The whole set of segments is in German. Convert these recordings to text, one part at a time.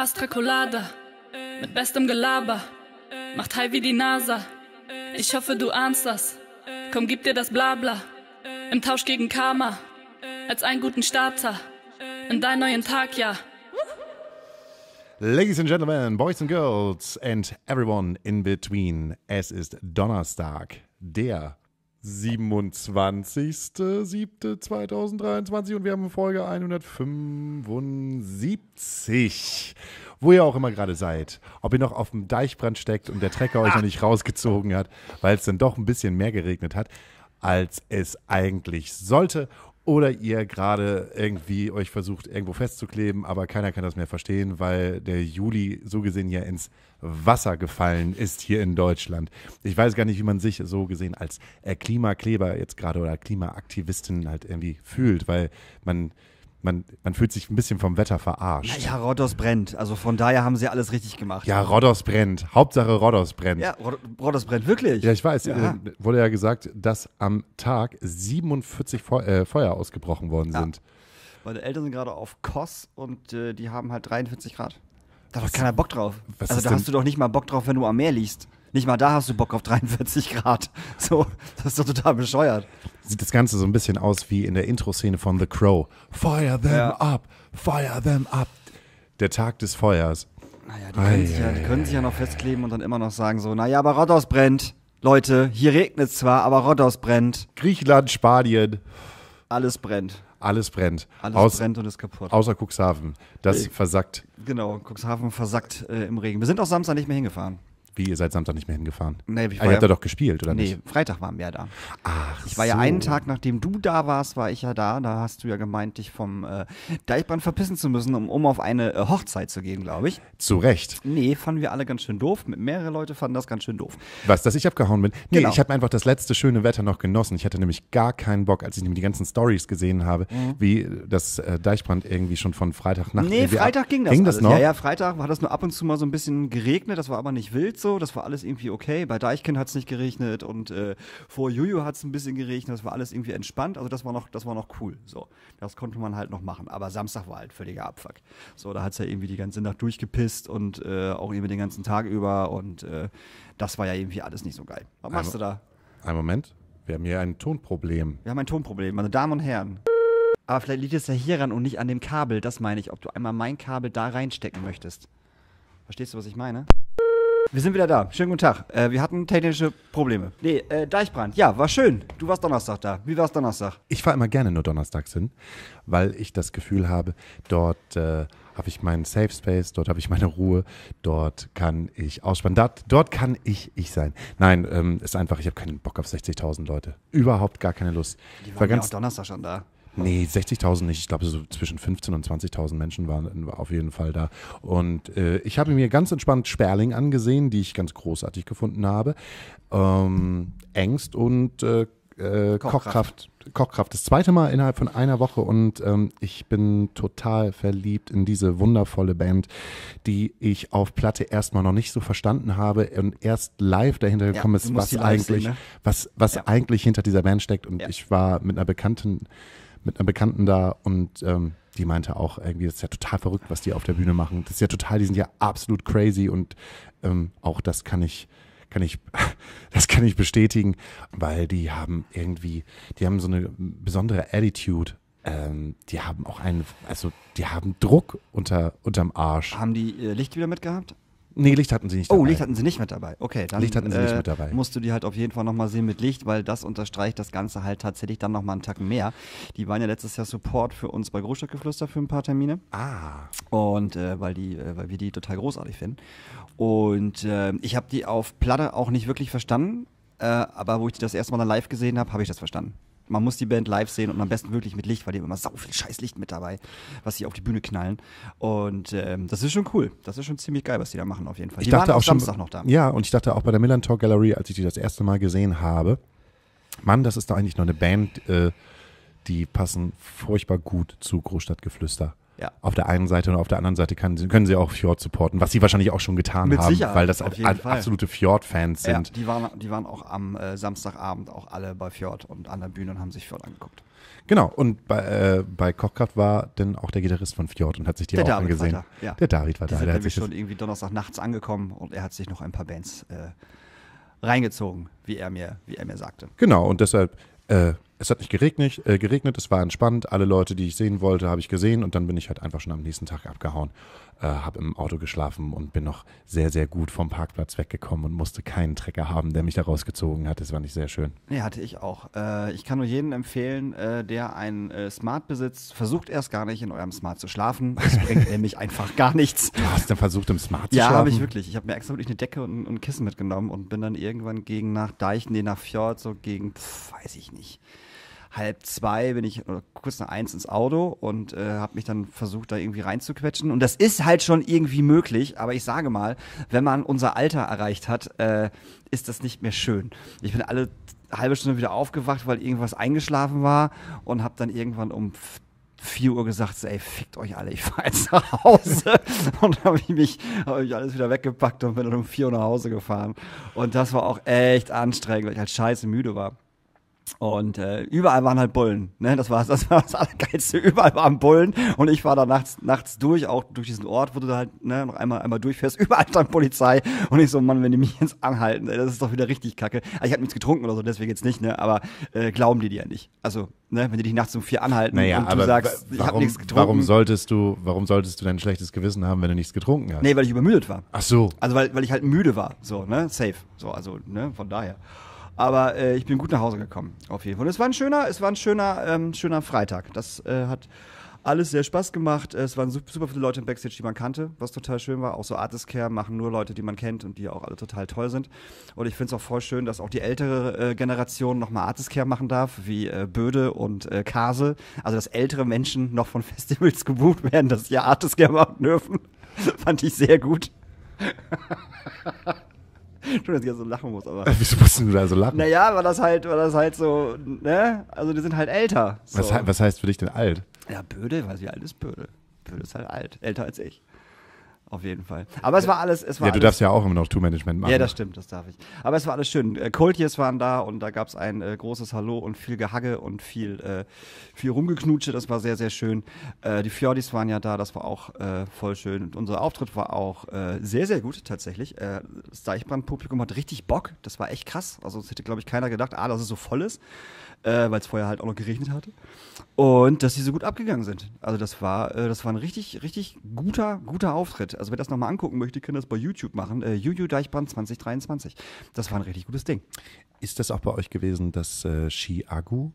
Astra Colada, mit bestem Gelaber, macht high wie die NASA. Ich hoffe, du ahnst das. Komm, gib dir das Blabla. Im Tausch gegen Karma, als einen guten Starter. In deinen neuen Tag, ja. Ladies and Gentlemen, Boys and Girls and everyone in between. Es ist Donnerstag, der 27.07.2023 und wir haben Folge 175. Wo ihr auch immer gerade seid, ob ihr noch auf dem Deichbrand steckt und der Trecker euch noch nicht rausgezogen hat, weil es dann doch ein bisschen mehr geregnet hat, als es eigentlich sollte oder ihr gerade irgendwie euch versucht, irgendwo festzukleben, aber keiner kann das mehr verstehen, weil der Juli so gesehen ja ins Wasser gefallen ist hier in Deutschland. Ich weiß gar nicht, wie man sich so gesehen als äh, Klimakleber jetzt gerade oder Klimaaktivistin halt irgendwie fühlt, weil man man, man fühlt sich ein bisschen vom Wetter verarscht. Ja, ja, Rhodos brennt. Also von daher haben sie alles richtig gemacht. Ja, Rhodos brennt. Hauptsache Rhodos brennt. Ja, Rod brennt, wirklich. Ja, ich weiß. Ja. Äh, wurde ja gesagt, dass am Tag 47 Feu äh, Feuer ausgebrochen worden ja. sind. Meine Eltern sind gerade auf Kos und äh, die haben halt 43 Grad. Da hat doch keiner Bock drauf. also da hast du doch nicht mal Bock drauf, wenn du am Meer liegst. Nicht mal da hast du Bock auf 43 Grad. So, das ist doch total bescheuert sieht das Ganze so ein bisschen aus wie in der Intro-Szene von The Crow. Fire them ja. up, fire them up. Der Tag des Feuers. Naja, die, können, sich ja, die können sich ja noch festkleben und dann immer noch sagen so, naja, aber Rhodos brennt. Leute, hier regnet zwar, aber Rhodos brennt. Griechenland, Spanien. Alles brennt. Alles brennt. Alles Aus, brennt und ist kaputt. Außer Cuxhaven. Das äh, versackt. Genau, Cuxhaven versackt äh, im Regen. Wir sind auch Samstag nicht mehr hingefahren. Wie, ihr seid Samstag nicht mehr hingefahren? Nee, ich ah, war ah, ihr ja, habt da doch gespielt, oder nee, nicht? Nee, Freitag waren wir ja da. Ach Ich war so. ja einen Tag, nachdem du da warst, war ich ja da. Da hast du ja gemeint, dich vom äh, Deichbrand verpissen zu müssen, um, um auf eine äh, Hochzeit zu gehen, glaube ich. Zu Recht. Nee, fanden wir alle ganz schön doof. mehrere Leute fanden das ganz schön doof. Was, dass ich abgehauen bin? Nee, genau. ich habe einfach das letzte schöne Wetter noch genossen. Ich hatte nämlich gar keinen Bock, als ich nämlich die ganzen Stories gesehen habe, mhm. wie das äh, Deichbrand irgendwie schon von Freitagnacht. Nee, Freitag ging das. Ging das noch? Ja, ja, Freitag war das nur ab und zu mal so ein bisschen geregnet. Das war aber nicht wild so so, das war alles irgendwie okay. Bei Deichkind hat es nicht geregnet und äh, vor Juju hat es ein bisschen geregnet, das war alles irgendwie entspannt. Also das war noch, das war noch cool. So, das konnte man halt noch machen. Aber Samstag war halt völliger Abfuck. So, da hat es ja irgendwie die ganze Nacht durchgepisst und äh, auch irgendwie den ganzen Tag über und äh, das war ja irgendwie alles nicht so geil. Was machst ein, du da? Ein Moment, wir haben hier ein Tonproblem. Wir haben ein Tonproblem, meine Damen und Herren. Aber vielleicht liegt es ja hieran und nicht an dem Kabel. Das meine ich, ob du einmal mein Kabel da reinstecken möchtest. Verstehst du, was ich meine? Wir sind wieder da. Schönen guten Tag. Äh, wir hatten technische Probleme. Nee, äh, Deichbrand. Ja, war schön. Du warst Donnerstag da. Wie war es Donnerstag? Ich fahre immer gerne nur donnerstags hin, weil ich das Gefühl habe, dort äh, habe ich meinen Safe Space, dort habe ich meine Ruhe, dort kann ich ausspannen, dort, dort kann ich ich sein. Nein, ähm, ist einfach, ich habe keinen Bock auf 60.000 Leute. Überhaupt gar keine Lust. Die waren war ja auch Donnerstag schon da. Nee, 60.000 nicht. Ich glaube, so zwischen 15.000 und 20.000 Menschen waren auf jeden Fall da. Und äh, ich habe mir ganz entspannt Sperling angesehen, die ich ganz großartig gefunden habe. Ähm, Ängst und äh, äh, Kochkraft. Kochkraft. Das zweite Mal innerhalb von einer Woche und ähm, ich bin total verliebt in diese wundervolle Band, die ich auf Platte erstmal noch nicht so verstanden habe und erst live dahinter gekommen ja, ist, was eigentlich, sehen, ne? was, was ja. eigentlich hinter dieser Band steckt. Und ja. ich war mit einer Bekannten mit einer Bekannten da und ähm, die meinte auch irgendwie, das ist ja total verrückt, was die auf der Bühne machen. Das ist ja total, die sind ja absolut crazy und ähm, auch das kann ich, kann ich, das kann ich bestätigen, weil die haben irgendwie, die haben so eine besondere Attitude. Ähm, die haben auch einen, also die haben Druck unter, unterm Arsch. Haben die äh, Licht wieder mitgehabt? Nee, Licht hatten sie nicht oh, dabei. Oh, Licht hatten sie nicht mit dabei. Okay, dann Licht hatten sie äh, nicht mit äh, dabei. musst du die halt auf jeden Fall nochmal sehen mit Licht, weil das unterstreicht das Ganze halt tatsächlich dann nochmal einen Tacken mehr. Die waren ja letztes Jahr Support für uns bei Großstadtgeflüster für ein paar Termine. Ah. Und äh, weil, die, äh, weil wir die total großartig finden. Und äh, ich habe die auf Platte auch nicht wirklich verstanden, äh, aber wo ich die das erste Mal dann live gesehen habe, habe ich das verstanden man muss die Band live sehen und am besten wirklich mit Licht, weil die haben immer so viel Scheißlicht mit dabei, was sie auf die Bühne knallen. Und ähm, das ist schon cool. Das ist schon ziemlich geil, was die da machen auf jeden Fall. Ich die dachte auch Samstag schon, noch da. Ja, und ich dachte auch bei der Milan Talk Gallery, als ich die das erste Mal gesehen habe, Mann, das ist doch eigentlich noch eine Band, äh, die passen furchtbar gut zu Großstadtgeflüster. Ja. Auf der einen Seite und auf der anderen Seite kann, können sie auch Fjord supporten, was sie wahrscheinlich auch schon getan Mit haben, Sicherheit, weil das absolute Fjord-Fans sind. Ja, die, waren, die waren auch am äh, Samstagabend auch alle bei Fjord und an der Bühne und haben sich Fjord angeguckt. Genau, und bei, äh, bei Kochkraft war dann auch der Gitarrist von Fjord und hat sich die der auch David angesehen. War da, ja. Der David war die da. Der hat sich schon irgendwie Donnerstag nachts angekommen und er hat sich noch ein paar Bands äh, reingezogen, wie er mir, wie er mir sagte. Genau, und deshalb äh, es hat nicht geregnet, äh, geregnet, es war entspannt. Alle Leute, die ich sehen wollte, habe ich gesehen und dann bin ich halt einfach schon am nächsten Tag abgehauen, äh, habe im Auto geschlafen und bin noch sehr, sehr gut vom Parkplatz weggekommen und musste keinen Trecker haben, der mich da rausgezogen hat. Das war nicht sehr schön. Ja, hatte ich auch. Äh, ich kann nur jedem empfehlen, äh, der ein äh, Smart besitzt, versucht erst gar nicht in eurem Smart zu schlafen. Das bringt nämlich einfach gar nichts. Du hast dann versucht, im Smart zu ja, schlafen? Ja, habe ich wirklich. Ich habe mir extra wirklich eine Decke und, und ein Kissen mitgenommen und bin dann irgendwann gegen nach Deich, nee, nach Fjord, so gegen, pf, weiß ich nicht halb zwei bin ich oder kurz nach eins ins Auto und äh, habe mich dann versucht, da irgendwie reinzuquetschen. Und das ist halt schon irgendwie möglich, aber ich sage mal, wenn man unser Alter erreicht hat, äh, ist das nicht mehr schön. Ich bin alle halbe Stunde wieder aufgewacht, weil irgendwas eingeschlafen war und habe dann irgendwann um 4 Uhr gesagt, ey, fickt euch alle, ich fahre jetzt nach Hause. Und habe ich mich, habe ich alles wieder weggepackt und bin dann um 4 Uhr nach Hause gefahren. Und das war auch echt anstrengend, weil ich halt scheiße müde war. Und äh, überall waren halt Bullen. Ne? Das war das, war das Allergeilste. Überall waren Bullen. Und ich war da nachts, nachts durch, auch durch diesen Ort, wo du da halt ne, noch einmal, einmal durchfährst. Überall stand Polizei. Und ich so, Mann, wenn die mich jetzt anhalten, ey, das ist doch wieder richtig kacke. Also ich habe nichts getrunken oder so, deswegen jetzt nicht, ne? aber äh, glauben die dir ja nicht. Also, ne, wenn die dich nachts um vier anhalten naja, und du sagst, ich habe nichts getrunken. Warum solltest, du, warum solltest du dein schlechtes Gewissen haben, wenn du nichts getrunken hast? Nee, weil ich übermüdet war. Ach so. Also, weil, weil ich halt müde war. So, ne? Safe. So, also, ne? Von daher. Aber äh, ich bin gut nach Hause gekommen, auf jeden Fall. Und es war ein schöner, es war ein schöner, ähm, schöner Freitag. Das äh, hat alles sehr Spaß gemacht. Es waren super viele Leute im Backstage, die man kannte, was total schön war. Auch so Artist Care machen nur Leute, die man kennt und die auch alle total toll sind. Und ich finde es auch voll schön, dass auch die ältere äh, Generation nochmal Artist Care machen darf, wie äh, Böde und äh, Kase. Also, dass ältere Menschen noch von Festivals gebucht werden, dass sie ja Artist Care machen dürfen. Fand ich sehr gut. Schon, dass ich so lachen muss, aber. Äh, wieso musst du da so lachen? Naja, weil das halt, weil das halt so, ne? Also die sind halt älter. So. Was, was heißt für dich denn alt? Ja, Böde, weiß ich, alt ist Böde. Böde ist halt alt. Älter als ich. Auf jeden Fall. Aber es war alles. Es war ja, du alles darfst ja auch immer noch Tourmanagement machen. Ja, das stimmt, das darf ich. Aber es war alles schön. Äh, Coltiers waren da und da gab es ein äh, großes Hallo und viel Gehagge und viel, äh, viel Rumgeknutsche. Das war sehr, sehr schön. Äh, die Fjordis waren ja da, das war auch äh, voll schön. Und unser Auftritt war auch äh, sehr, sehr gut tatsächlich. Äh, das Deichbrand-Publikum hat richtig Bock. Das war echt krass. Also, es hätte, glaube ich, keiner gedacht, ah, dass es so voll ist, weil es vorher halt auch noch geregnet hatte. Und dass sie so gut abgegangen sind. Also das war, äh, das war ein richtig, richtig guter, guter Auftritt. Also wer das nochmal angucken möchte, kann das bei YouTube machen. Äh, Juju Deichbrand 2023. Das war ein richtig gutes Ding. Ist das auch bei euch gewesen, dass äh, Agu?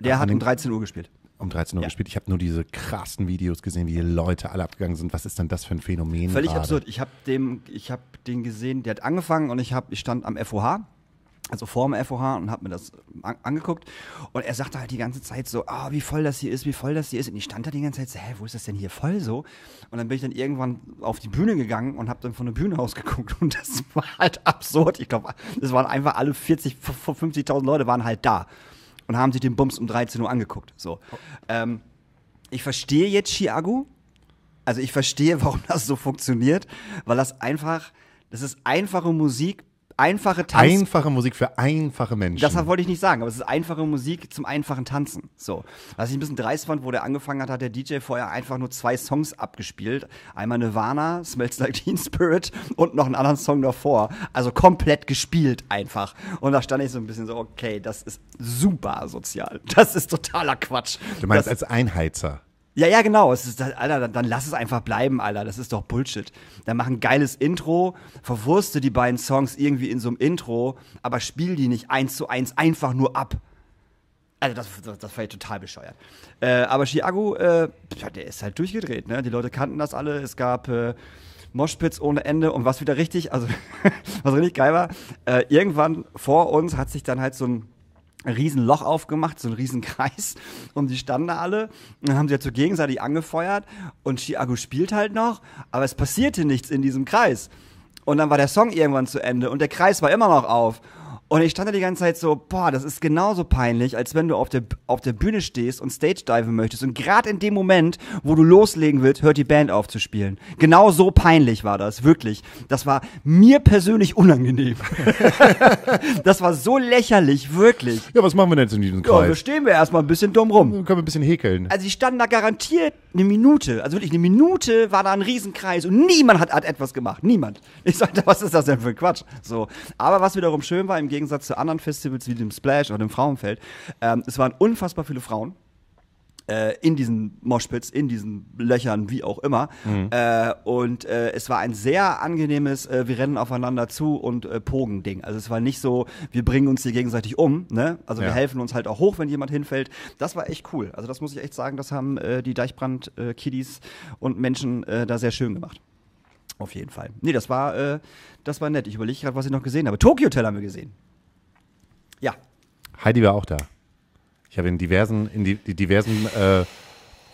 Der hat um 13 Uhr gespielt. Um 13 Uhr ja. gespielt. Ich habe nur diese krassen Videos gesehen, wie Leute alle abgegangen sind. Was ist denn das für ein Phänomen? Völlig gerade? absurd. Ich habe den gesehen, der hat angefangen und ich, hab, ich stand am FOH also vor dem FOH und habe mir das angeguckt und er sagte halt die ganze Zeit so, ah, oh, wie voll das hier ist, wie voll das hier ist und ich stand da die ganze Zeit so, hä, wo ist das denn hier voll so? Und dann bin ich dann irgendwann auf die Bühne gegangen und habe dann von der Bühne aus geguckt und das war halt absurd. Ich glaube, es waren einfach alle 40, 50.000 Leute waren halt da und haben sich den Bums um 13 Uhr angeguckt. So, oh. ähm, ich verstehe jetzt Chiago, also ich verstehe, warum das so funktioniert, weil das einfach das ist einfache Musik einfache Tanz. Einfache Musik für einfache Menschen. Das wollte ich nicht sagen, aber es ist einfache Musik zum einfachen Tanzen. So. Was ich ein bisschen dreist fand, wo der angefangen hat, hat der DJ vorher einfach nur zwei Songs abgespielt. Einmal Nirvana, Smells Like Teen Spirit und noch einen anderen Song davor. Also komplett gespielt einfach. Und da stand ich so ein bisschen so, okay, das ist super sozial. Das ist totaler Quatsch. Du meinst das als Einheizer? Ja, ja, genau. Es ist, Alter, dann, dann lass es einfach bleiben, Alter. Das ist doch Bullshit. Dann mach ein geiles Intro, verwurste die beiden Songs irgendwie in so einem Intro, aber spiel die nicht eins zu eins einfach nur ab. Also das, das, das war ja total bescheuert. Äh, aber Chiago, äh, der ist halt durchgedreht, ne? Die Leute kannten das alle. Es gab äh, Moshpits ohne Ende und was wieder richtig, also was richtig geil war, äh, irgendwann vor uns hat sich dann halt so ein ein Riesenloch aufgemacht, so ein Riesenkreis. Und die standen da alle und dann haben sie jetzt so gegenseitig angefeuert. Und Chiago spielt halt noch, aber es passierte nichts in diesem Kreis. Und dann war der Song irgendwann zu Ende und der Kreis war immer noch auf. Und ich stand da die ganze Zeit so, boah, das ist genauso peinlich, als wenn du auf der, auf der Bühne stehst und stage diven möchtest. Und gerade in dem Moment, wo du loslegen willst, hört die Band auf zu spielen. Genau so peinlich war das, wirklich. Das war mir persönlich unangenehm. das war so lächerlich, wirklich. Ja, was machen wir denn jetzt in diesem Kreis? Ja, da stehen wir erstmal ein bisschen dumm rum. Dann können wir ein bisschen häkeln. Also ich stand da garantiert eine Minute, also wirklich eine Minute war da ein Riesenkreis und niemand hat, hat etwas gemacht. Niemand. Ich sagte, was ist das denn für ein Quatsch? So. Aber was wiederum schön war, im Gegenteil, Gegensatz zu anderen Festivals wie dem Splash oder dem Frauenfeld, ähm, es waren unfassbar viele Frauen äh, in diesen Moshpits, in diesen Löchern, wie auch immer. Mhm. Äh, und äh, es war ein sehr angenehmes, äh, wir rennen aufeinander zu und äh, pogen Ding. Also es war nicht so, wir bringen uns hier gegenseitig um, ne? Also ja. wir helfen uns halt auch hoch, wenn jemand hinfällt. Das war echt cool. Also das muss ich echt sagen, das haben äh, die Deichbrand-Kiddies äh, und Menschen da sehr schön gemacht. Auf jeden Fall. Nee, das war, das war nett. Ich überlege gerade, was ich noch gesehen habe. Tokyo Hotel haben wir gesehen. Ja. Heidi war auch da. Ich habe in diversen, in die, die diversen äh,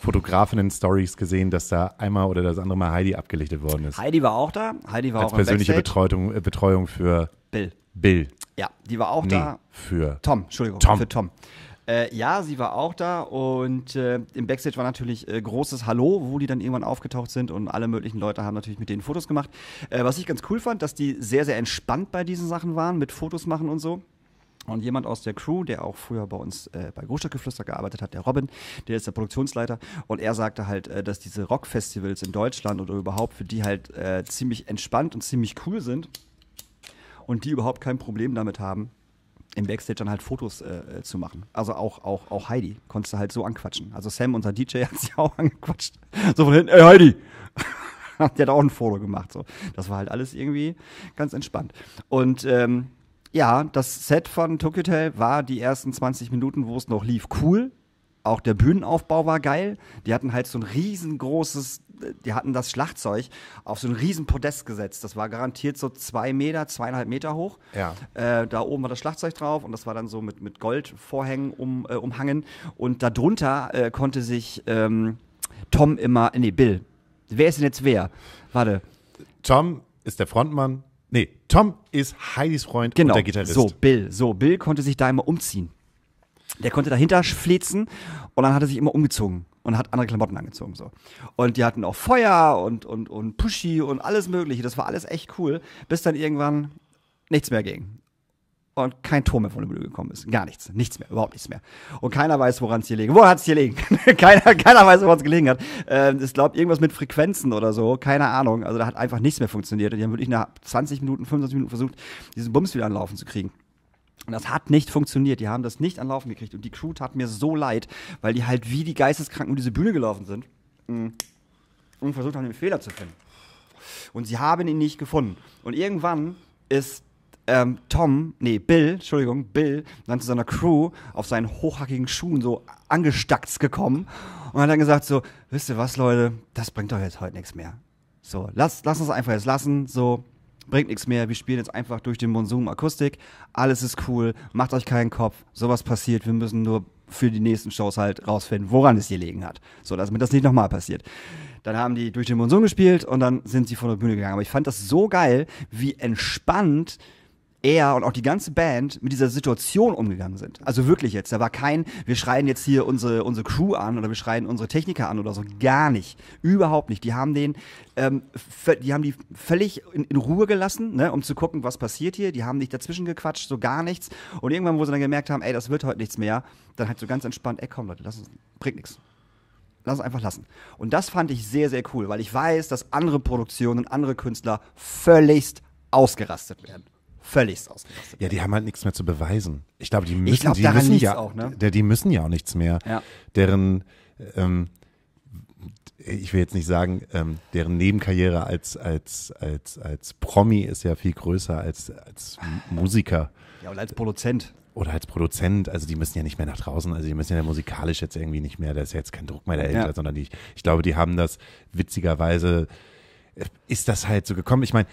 Fotografinnen-Stories gesehen, dass da einmal oder das andere Mal Heidi abgelichtet worden ist. Heidi war auch da. Heidi war Als auch persönliche Betreuung, äh, Betreuung für Bill. Bill. Ja, die war auch nee, da. Für Tom, Entschuldigung, Tom. für Tom. Äh, ja, sie war auch da und äh, im Backstage war natürlich äh, großes Hallo, wo die dann irgendwann aufgetaucht sind und alle möglichen Leute haben natürlich mit denen Fotos gemacht. Äh, was ich ganz cool fand, dass die sehr, sehr entspannt bei diesen Sachen waren, mit Fotos machen und so. Und jemand aus der Crew, der auch früher bei uns äh, bei Großstadtgeflüster gearbeitet hat, der Robin, der ist der Produktionsleiter. Und er sagte halt, äh, dass diese Rockfestivals in Deutschland oder überhaupt für die halt äh, ziemlich entspannt und ziemlich cool sind. Und die überhaupt kein Problem damit haben, im Backstage dann halt Fotos äh, äh zu machen. Also auch, auch, auch Heidi konntest du halt so anquatschen. Also Sam, unser DJ, hat sich auch angequatscht. So von hinten, ey Heidi! der hat auch ein Foto gemacht. So. Das war halt alles irgendwie ganz entspannt. Und ähm, ja, das Set von Tokyo Hotel war die ersten 20 Minuten, wo es noch lief, cool. Auch der Bühnenaufbau war geil. Die hatten halt so ein riesengroßes, die hatten das Schlagzeug auf so ein riesen Podest gesetzt. Das war garantiert so zwei Meter, zweieinhalb Meter hoch. Ja. Äh, da oben war das Schlagzeug drauf und das war dann so mit, mit Goldvorhängen um, äh, umhangen. Und darunter äh, konnte sich ähm, Tom immer, nee, Bill. Wer ist denn jetzt wer? Warte. Tom ist der Frontmann Nee, Tom ist Heidis Freund genau, und der Gitarrist. So, Bill. So, Bill konnte sich da immer umziehen. Der konnte dahinter flitzen und dann hat er sich immer umgezogen und hat andere Klamotten angezogen. So. Und die hatten auch Feuer und, und, und Pushy und alles Mögliche. Das war alles echt cool, bis dann irgendwann nichts mehr ging und kein Tor mehr von der Mühle gekommen ist. Gar nichts. Nichts mehr. Überhaupt nichts mehr. Und keiner weiß, woran es hier liegt. Wo hat es hier liegen? keiner, keiner weiß, woran es gelegen hat. Ähm, ich glaube, irgendwas mit Frequenzen oder so. Keine Ahnung. Also da hat einfach nichts mehr funktioniert. Und die haben wirklich nach 20 Minuten, 25 Minuten versucht, diesen Bums wieder anlaufen zu kriegen. Und das hat nicht funktioniert. Die haben das nicht anlaufen gekriegt. Und die Crew tat mir so leid, weil die halt wie die Geisteskranken um diese Bühne gelaufen sind. Mm, und versucht haben, den Fehler zu finden. Und sie haben ihn nicht gefunden. Und irgendwann ist ähm, Tom, nee, Bill, Entschuldigung, Bill, dann zu seiner Crew auf seinen hochhackigen Schuhen so angestackt gekommen und hat dann gesagt so, wisst ihr was, Leute, das bringt doch jetzt heute nichts mehr. So, lass, lass uns einfach jetzt lassen, so, bringt nichts mehr, wir spielen jetzt einfach durch den Monsum Akustik, alles ist cool, macht euch keinen Kopf, sowas passiert, wir müssen nur für die nächsten Shows halt rausfinden, woran es gelegen hat. So, damit das nicht nochmal passiert. Dann haben die durch den Monsum gespielt und dann sind sie von der Bühne gegangen. Aber ich fand das so geil, wie entspannt er und auch die ganze Band mit dieser Situation umgegangen sind. Also wirklich jetzt. Da war kein, wir schreien jetzt hier unsere, unsere Crew an oder wir schreien unsere Techniker an oder so. Gar nicht. Überhaupt nicht. Die haben den, ähm, die haben die völlig in, in Ruhe gelassen, ne, um zu gucken, was passiert hier. Die haben nicht dazwischen gequatscht, so gar nichts. Und irgendwann, wo sie dann gemerkt haben, ey, das wird heute nichts mehr, dann halt so ganz entspannt, ey, komm Leute, lass uns, bringt nichts lass es einfach lassen. Und das fand ich sehr, sehr cool, weil ich weiß, dass andere Produktionen, andere Künstler völligst ausgerastet werden völlig ausgerastet. Ja, die haben halt nichts mehr zu beweisen. Ich glaube, die müssen, glaub, die müssen ja auch, ne? der, die müssen ja auch nichts mehr. Ja. Deren ähm, ich will jetzt nicht sagen, ähm, deren Nebenkarriere als, als, als, als Promi ist ja viel größer als, als Musiker. Ja, oder als Produzent. Oder als Produzent, also die müssen ja nicht mehr nach draußen, also die müssen ja musikalisch jetzt irgendwie nicht mehr, da ist ja jetzt kein Druck mehr dahinter, ja. sondern die, ich glaube, die haben das witzigerweise, äh, ist das halt so gekommen. Ich meine,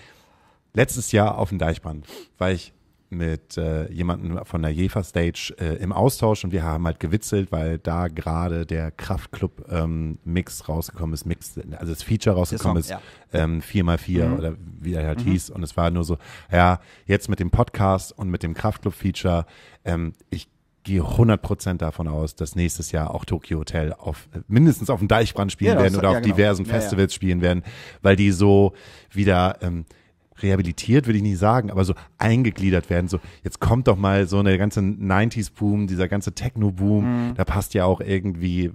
letztes Jahr auf dem Deichbrand, war ich mit äh, jemandem von der Jefa Stage äh, im Austausch und wir haben halt gewitzelt, weil da gerade der Kraftclub ähm, Mix rausgekommen ist, Mix, also das Feature rausgekommen Song, ist, ja. ähm, 4x4 mhm. oder wie er halt mhm. hieß. Und es war nur so, ja, jetzt mit dem Podcast und mit dem Kraftclub-Feature, ähm, ich gehe 100% davon aus, dass nächstes Jahr auch Tokyo Hotel auf mindestens auf dem Deichbrand spielen ja, werden oder ja, auf genau. diversen Festivals spielen werden, weil die so wieder ähm, – rehabilitiert würde ich nicht sagen, aber so eingegliedert werden. So, jetzt kommt doch mal so eine ganze 90s-Boom, dieser ganze Techno-Boom, mhm. da passt ja auch irgendwie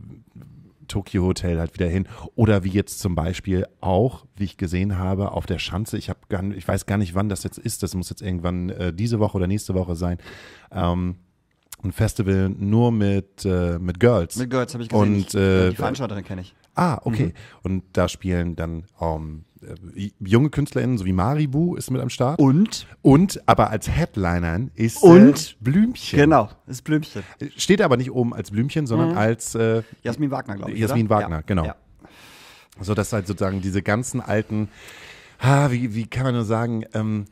Tokyo Hotel halt wieder hin. Oder wie jetzt zum Beispiel auch, wie ich gesehen habe, auf der Schanze, ich, hab gar, nicht, ich weiß gar nicht, wann das jetzt ist, das muss jetzt irgendwann äh, diese Woche oder nächste Woche sein. Ähm, ein Festival nur mit, äh, mit Girls. Mit Girls habe ich gesehen. Und, äh, äh, die Veranstalterin kenne ich. Ah, okay. Mhm. Und da spielen dann um, ähm, äh, junge KünstlerInnen, so wie Maribu ist mit am Start. Und? Und, aber als Headlinern ist äh, und? Äh, Blümchen. Genau, ist Blümchen. Steht aber nicht oben als Blümchen, sondern mhm. als äh, Jasmin Wagner, glaube ich. Jasmin oder? Wagner, ja. genau. Ja. So dass halt sozusagen diese ganzen alten, ah, wie, wie kann man nur sagen, ähm,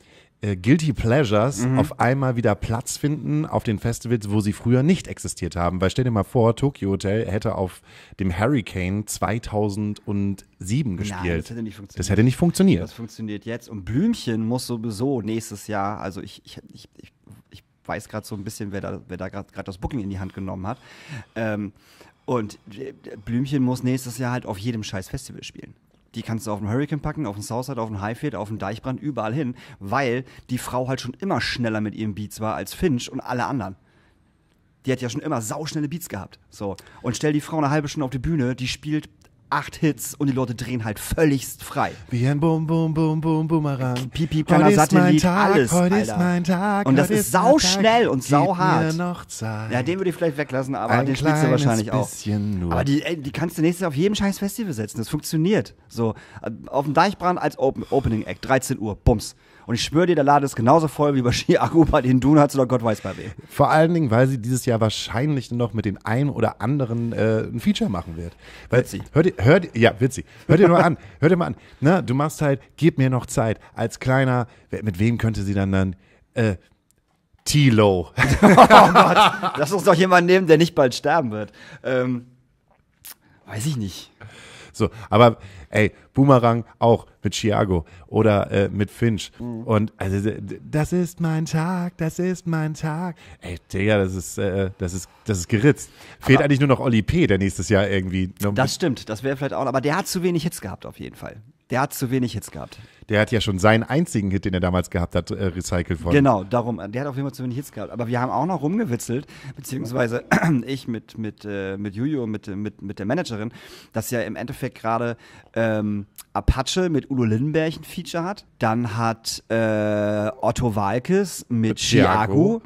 äh, Guilty Pleasures mhm. auf einmal wieder Platz finden auf den Festivals, wo sie früher nicht existiert haben. Weil stell dir mal vor, Tokyo Hotel hätte auf dem Hurricane 2007 gespielt. Nein, das hätte nicht funktioniert. Das hätte nicht funktioniert. Das funktioniert jetzt. Und Blümchen muss sowieso nächstes Jahr, also ich, ich, ich, ich, ich weiß gerade so ein bisschen, wer da, wer da gerade das Booking in die Hand genommen hat. Ähm, und äh, Blümchen muss nächstes Jahr halt auf jedem scheiß Festival spielen die kannst du auf den Hurricane packen, auf den Southside, auf den Highfield, auf den Deichbrand, überall hin, weil die Frau halt schon immer schneller mit ihren Beats war als Finch und alle anderen. Die hat ja schon immer sauschnelle Beats gehabt. So. Und stell die Frau eine halbe Stunde auf die Bühne, die spielt acht Hits und die Leute drehen halt völligst frei. Wie ein Bum Bum Bum Bum Bumerang. Pipi, kleiner Satellit, alles, Heute ist mein Tag. Und das ist sau schnell und sau hart. Ja, den würde ich vielleicht weglassen, aber ein den spielst du wahrscheinlich auch. Nur. Aber die, die kannst du nächstes Jahr auf jedem scheiß Festival setzen. Das funktioniert. So äh, auf dem Deichbrand als Open, Opening Act, 13 Uhr, Bums. Und ich schwöre dir, der Laden ist genauso voll wie bei Ski Akku, bei den Donuts oder Gott weiß bei wem. Vor allen Dingen, weil sie dieses Jahr wahrscheinlich noch mit den einen oder anderen äh, ein Feature machen wird. Weil, witzig. Hört ihr, hört, ja, witzig. Hört dir mal an. Hört ihr mal an. Na, du machst halt, gib mir noch Zeit. Als kleiner, mit wem könnte sie dann dann, äh, Tilo. oh Gott, lass uns doch jemanden nehmen, der nicht bald sterben wird. Ähm, weiß ich nicht. So, aber ey, Boomerang auch mit Chiago oder äh, mit Finch. Mhm. Und also das ist mein Tag, das ist mein Tag. Ey, Digga, das ist, äh, das ist, das ist geritzt. Fehlt aber eigentlich nur noch Oli P., der nächstes Jahr irgendwie. Das stimmt, das wäre vielleicht auch, aber der hat zu wenig Hits gehabt auf jeden Fall. Der hat zu wenig Hits gehabt der hat ja schon seinen einzigen Hit, den er damals gehabt hat, äh, recycelt von. Genau, darum. Der hat auf jeden Fall zu wenig Hits gehabt. Aber wir haben auch noch rumgewitzelt, beziehungsweise ich mit, mit, äh, mit Juju, mit, mit, mit der Managerin, dass ja im Endeffekt gerade ähm, Apache mit Udo Lindenberg ein Feature hat. Dann hat äh, Otto Walkes mit, mit Chiago.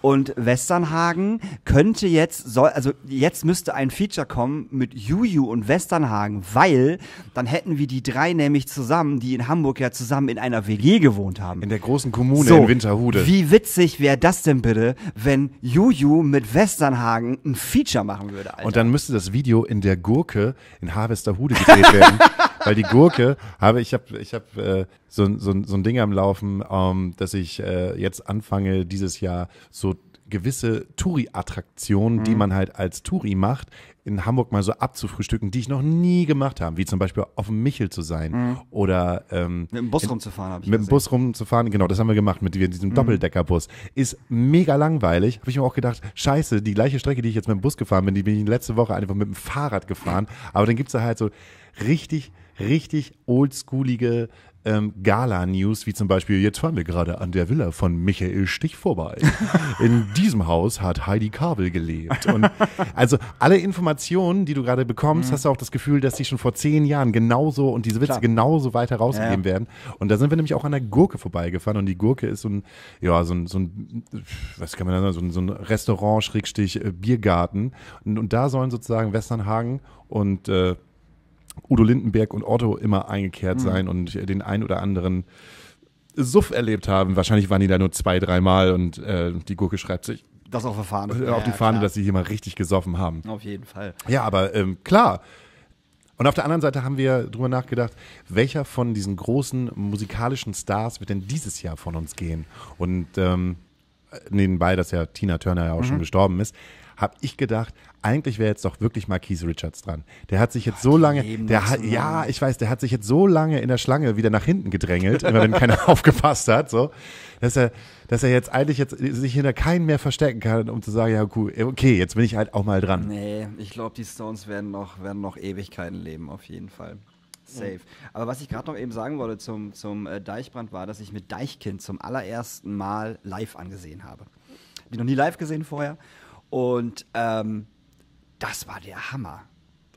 Und Westernhagen könnte jetzt, soll, also jetzt müsste ein Feature kommen mit Juju und Westernhagen, weil dann hätten wir die drei nämlich zusammen, die in Hamburg ja zusammen in einer WG gewohnt haben. In der großen Kommune so, in Winterhude. Wie witzig wäre das denn bitte, wenn Juju mit Westernhagen ein Feature machen würde, Alter. Und dann müsste das Video in der Gurke in Harvesterhude gedreht werden. weil die Gurke habe ich habe ich habe äh, so, so, so ein Ding am Laufen, ähm, dass ich äh, jetzt anfange dieses Jahr so gewisse Touri-Attraktionen, die mhm. man halt als Touri macht, in Hamburg mal so abzufrühstücken, die ich noch nie gemacht habe, wie zum Beispiel auf dem Michel zu sein mhm. oder ähm, mit dem Bus in, rumzufahren. ich mit dem Bus rumzufahren, genau, das haben wir gemacht mit diesem mhm. Doppeldeckerbus. Ist mega langweilig. Habe ich mir auch gedacht, scheiße, die gleiche Strecke, die ich jetzt mit dem Bus gefahren bin, die bin ich letzte Woche einfach mit dem Fahrrad gefahren. Aber dann gibt es da halt so richtig, richtig oldschoolige ähm, Gala-News, wie zum Beispiel, jetzt fahren wir gerade an der Villa von Michael Stich vorbei. In diesem Haus hat Heidi Kabel gelebt. Und also alle Informationen, die du gerade bekommst, mhm. hast du auch das Gefühl, dass die schon vor zehn Jahren genauso und diese Witze Klar. genauso weiter rausgegeben ja. werden. Und da sind wir nämlich auch an der Gurke vorbeigefahren und die Gurke ist so ein, ja, so ein, so ein was kann man da sagen, so ein, so ein Restaurant, Schrägstich, äh, Biergarten. Und, und da sollen sozusagen Westernhagen und äh, Udo Lindenberg und Otto immer eingekehrt mhm. sein und äh, den ein oder anderen Suff erlebt haben. Wahrscheinlich waren die da nur zwei, dreimal und äh, die Gurke schreibt sich. Das auf, Verfahren. Äh, auf ja, die Fahne, klar. dass sie hier mal richtig gesoffen haben. Auf jeden Fall. Ja, aber ähm, klar. Und auf der anderen Seite haben wir drüber nachgedacht, welcher von diesen großen musikalischen Stars wird denn dieses Jahr von uns gehen? Und ähm, nebenbei, dass ja Tina Turner ja auch mhm. schon gestorben ist, habe ich gedacht, eigentlich wäre jetzt doch wirklich mal Keith Richards dran. Der hat sich jetzt Ach, so lange, der hat, ja, ich weiß, der hat sich jetzt so lange in der Schlange wieder nach hinten gedrängelt, immer wenn keiner aufgepasst hat, so, dass er, dass er jetzt eigentlich jetzt sich hinter keinen mehr verstecken kann, um zu sagen, ja, cool, okay, jetzt bin ich halt auch mal dran. Nee, ich glaube, die Stones werden noch, werden noch Ewigkeiten leben, auf jeden Fall. Safe. Aber was ich gerade noch eben sagen wollte zum, zum äh, Deichbrand war, dass ich mit Deichkind zum allerersten Mal live angesehen habe. Hab ich noch nie live gesehen vorher und ähm, das war der Hammer.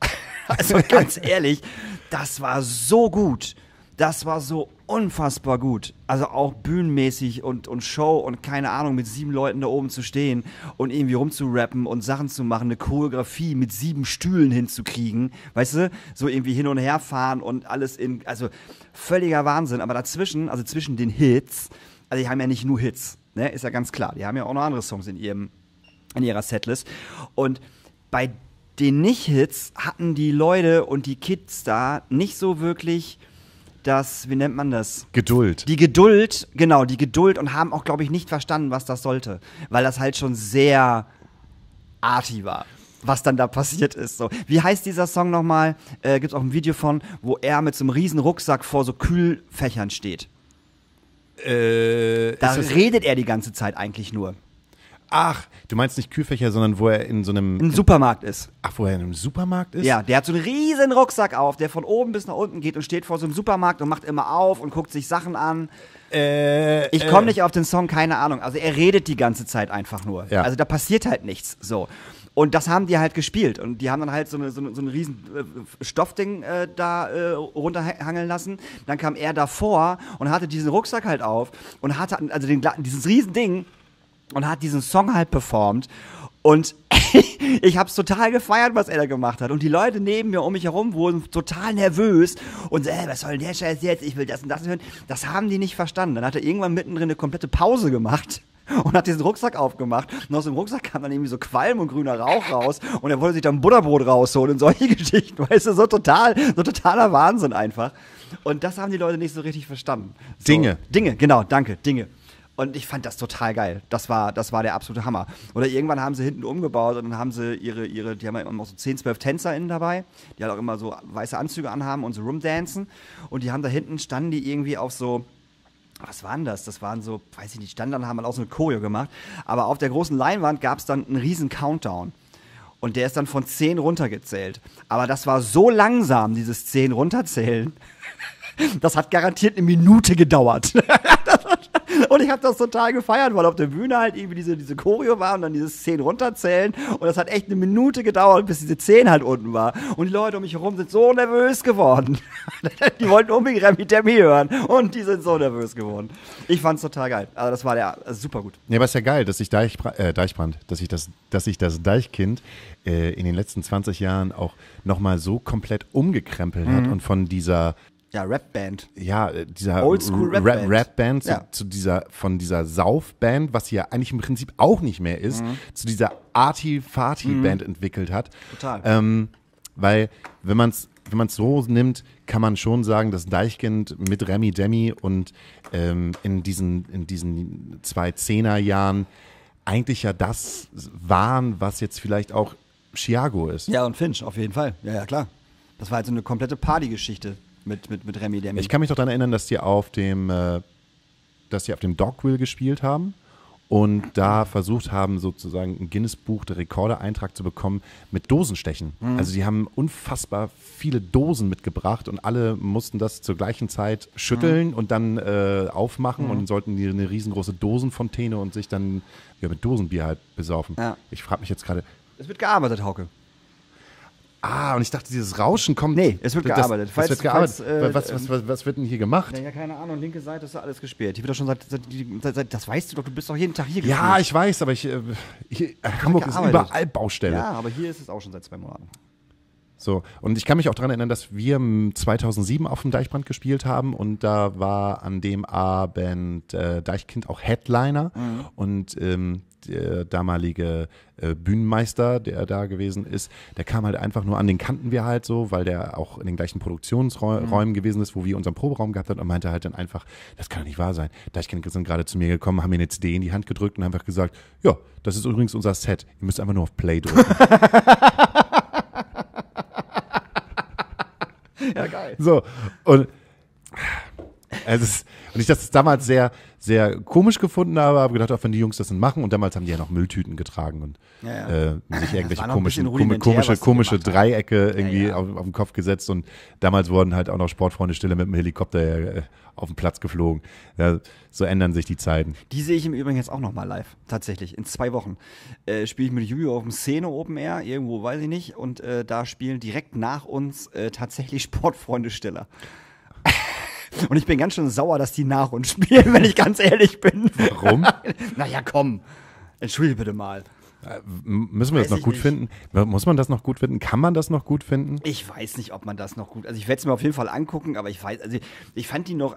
also ganz ehrlich, das war so gut. Das war so unfassbar gut. Also auch bühnenmäßig und, und Show und keine Ahnung, mit sieben Leuten da oben zu stehen und irgendwie rumzurappen und Sachen zu machen, eine Choreografie mit sieben Stühlen hinzukriegen. Weißt du, so irgendwie hin und her fahren und alles in, also völliger Wahnsinn. Aber dazwischen, also zwischen den Hits, also die haben ja nicht nur Hits, ne? ist ja ganz klar. Die haben ja auch noch andere Songs in ihrem in ihrer Setlist. Und bei den Nicht-Hits hatten die Leute und die Kids da nicht so wirklich das, wie nennt man das? Geduld. Die Geduld, genau, die Geduld und haben auch, glaube ich, nicht verstanden, was das sollte, weil das halt schon sehr arty war. Was dann da passiert ist. So. Wie heißt dieser Song nochmal? Äh, Gibt es auch ein Video von, wo er mit so einem riesen Rucksack vor so Kühlfächern steht. Äh, da redet er die ganze Zeit eigentlich nur. Ach, du meinst nicht Kühlfächer, sondern wo er in so einem. Im Supermarkt ist. Ach, wo er in einem Supermarkt ist? Ja, der hat so einen riesen Rucksack auf, der von oben bis nach unten geht und steht vor so einem Supermarkt und macht immer auf und guckt sich Sachen an. Äh, ich komme äh. nicht auf den Song, keine Ahnung. Also er redet die ganze Zeit einfach nur. Ja. Also da passiert halt nichts. So. Und das haben die halt gespielt. Und die haben dann halt so, eine, so, eine, so ein riesen äh, Stoffding äh, da äh, runterhangeln lassen. Dann kam er davor und hatte diesen Rucksack halt auf und hatte also den, dieses riesen Ding und hat diesen Song halt performt. Und ich habe es total gefeiert, was er da gemacht hat. Und die Leute neben mir um mich herum wurden total nervös und so, ey, äh, was soll denn der Scheiß jetzt? Ich will das und das hören. Das haben die nicht verstanden. Dann hat er irgendwann mittendrin eine komplette Pause gemacht und hat diesen Rucksack aufgemacht. Und aus dem Rucksack kam dann irgendwie so Qualm und grüner Rauch raus und er wollte sich dann Butterbrot rausholen und solche Geschichten. Weißt du, so total, so totaler Wahnsinn einfach. Und das haben die Leute nicht so richtig verstanden. So, Dinge. Dinge, genau, danke, Dinge. Und ich fand das total geil. Das war, das war der absolute Hammer. Oder irgendwann haben sie hinten umgebaut und dann haben sie ihre, ihre die haben immer so 10, 12 TänzerInnen dabei, die halt auch immer so weiße Anzüge anhaben und so rumdancen. Und die haben da hinten, standen die irgendwie auf so, was waren das? Das waren so, weiß ich nicht, Standard haben halt auch so eine Choreo gemacht. Aber auf der großen Leinwand gab es dann einen riesen Countdown. Und der ist dann von 10 runtergezählt. Aber das war so langsam, dieses 10 runterzählen. Das hat garantiert eine Minute gedauert. Und ich habe das total gefeiert, weil auf der Bühne halt irgendwie diese, diese Choreo war und dann diese Szenen runterzählen. Und das hat echt eine Minute gedauert, bis diese Szene halt unten war. Und die Leute um mich herum sind so nervös geworden. die wollten unbedingt Remy Demi hören. Und die sind so nervös geworden. Ich fand es total geil. Also das war ja also super gut. Ja, ist ja geil, dass ich Deichbra äh, Deichbrand, dass ich das, dass ich das Deichkind äh, in den letzten 20 Jahren auch nochmal so komplett umgekrempelt mhm. hat und von dieser ja, Rap-Band. Ja, äh, dieser Oldschool-Rap-Band Rap -Band ja. zu, dieser, von dieser Sauf-Band, was sie ja eigentlich im Prinzip auch nicht mehr ist, mhm. zu dieser arti farty band mhm. entwickelt hat. Total. Ähm, weil, wenn man es wenn man so nimmt, kann man schon sagen, dass Deichkind mit Remy Demi und ähm, in diesen, in diesen zwei Zehnerjahren eigentlich ja das waren, was jetzt vielleicht auch Chiago ist. Ja, und Finch, auf jeden Fall. Ja, ja, klar. Das war halt so eine komplette Partygeschichte mit, mit, mit Remy Demi. Ich kann mich doch daran erinnern, dass die auf dem, äh, dass die auf dem Dogwill gespielt haben und da versucht haben, sozusagen ein Guinness-Buch der Rekorde-Eintrag zu bekommen mit Dosenstechen. Mhm. Also die haben unfassbar viele Dosen mitgebracht und alle mussten das zur gleichen Zeit schütteln mhm. und dann äh, aufmachen mhm. und sollten die eine riesengroße Dosenfontäne und sich dann ja, mit Dosenbier halt besaufen. Ja. Ich frage mich jetzt gerade. Es wird gearbeitet, Hauke. Ah, und ich dachte, dieses Rauschen kommt. Nee, es wird das, gearbeitet. Falls, es wird gearbeitet. Falls, äh, was, was, was, was, wird denn hier gemacht? Ja, keine Ahnung. Linke Seite ist ja alles gesperrt. Hier wird doch schon seit, seit, seit, seit, Das weißt du doch, du bist doch jeden Tag hier. Ja, gespielt. ich weiß, aber ich, äh, hier, Hamburg ist überall Baustelle. Ja, aber hier ist es auch schon seit zwei Monaten. So, und ich kann mich auch daran erinnern, dass wir 2007 auf dem Deichbrand gespielt haben und da war an dem Abend äh, Deichkind auch Headliner mhm. und ähm, der damalige äh, Bühnenmeister, der da gewesen ist, der kam halt einfach nur an, den Kanten wir halt so, weil der auch in den gleichen Produktionsräumen mhm. gewesen ist, wo wir unseren Proberaum gehabt haben und meinte halt dann einfach, das kann doch nicht wahr sein. Deichkind sind gerade zu mir gekommen, haben mir eine CD in die Hand gedrückt und einfach gesagt, ja, das ist übrigens unser Set, ihr müsst einfach nur auf Play drücken. ja, geil. So, und also es und ich das damals sehr, sehr komisch gefunden habe, habe gedacht, auch wenn die Jungs das dann machen. Und damals haben die ja noch Mülltüten getragen und ja, ja. Äh, sich irgendwelche komischen, komische, komische Dreiecke irgendwie ja, auf, auf, den Kopf gesetzt. Und damals wurden halt auch noch Sportfreunde stille mit dem Helikopter äh, auf den Platz geflogen. so ändern sich die Zeiten. Die sehe ich im Übrigen jetzt auch nochmal live, tatsächlich, in zwei Wochen. Äh, Spiele ich mit Julio auf dem Szene Open Air, irgendwo weiß ich nicht. Und äh, da spielen direkt nach uns äh, tatsächlich Sportfreunde Stiller. Und ich bin ganz schön sauer, dass die nach uns spielen, wenn ich ganz ehrlich bin. Warum? naja, komm. Entschuldige bitte mal. Äh, müssen wir weiß das noch gut nicht. finden? Muss man das noch gut finden? Kann man das noch gut finden? Ich weiß nicht, ob man das noch gut. Also ich werde es mir auf jeden Fall angucken, aber ich weiß, also ich fand die noch.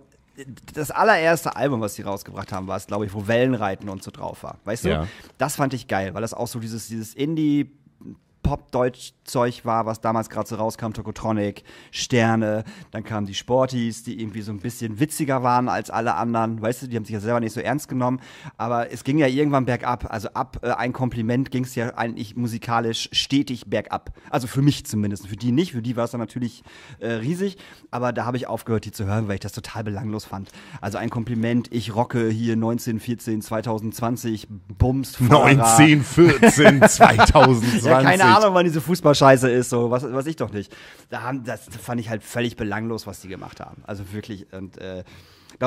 Das allererste Album, was sie rausgebracht haben, war es, glaube ich, wo Wellenreiten und so drauf war. Weißt ja. du? Das fand ich geil, weil das auch so dieses, dieses Indie-Pop-Deutsch Zeug war, was damals gerade so rauskam, Tokotronic, Sterne, dann kamen die Sporties, die irgendwie so ein bisschen witziger waren als alle anderen, weißt du, die haben sich ja selber nicht so ernst genommen, aber es ging ja irgendwann bergab, also ab äh, ein Kompliment ging es ja eigentlich musikalisch stetig bergab, also für mich zumindest, für die nicht, für die war es dann natürlich äh, riesig, aber da habe ich aufgehört, die zu hören, weil ich das total belanglos fand. Also ein Kompliment, ich rocke hier 1914, 2020, bumst. 1914, 2020. ja, keine Ahnung, wann diese Fußball scheiße ist, so was, was ich doch nicht. Da haben, das fand ich halt völlig belanglos, was die gemacht haben. Also wirklich, und äh,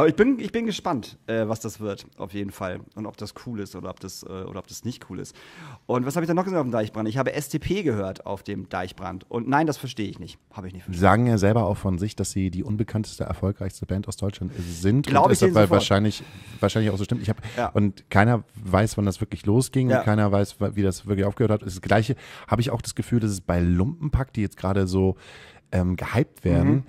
ich bin, ich bin gespannt, äh, was das wird, auf jeden Fall. Und ob das cool ist oder ob das, äh, oder ob das nicht cool ist. Und was habe ich dann noch gesehen auf dem Deichbrand? Ich habe STP gehört auf dem Deichbrand. Und nein, das verstehe ich nicht. Habe ich nicht verstanden. Sagen ja selber auch von sich, dass sie die unbekannteste, erfolgreichste Band aus Deutschland sind. Glaube ich deshalb, weil wahrscheinlich, wahrscheinlich auch so stimmt. Ich hab, ja. Und keiner weiß, wann das wirklich losging. Ja. Und keiner weiß, wie das wirklich aufgehört hat. Das Gleiche habe ich auch das Gefühl, dass es bei Lumpenpack, die jetzt gerade so ähm, gehypt werden, mhm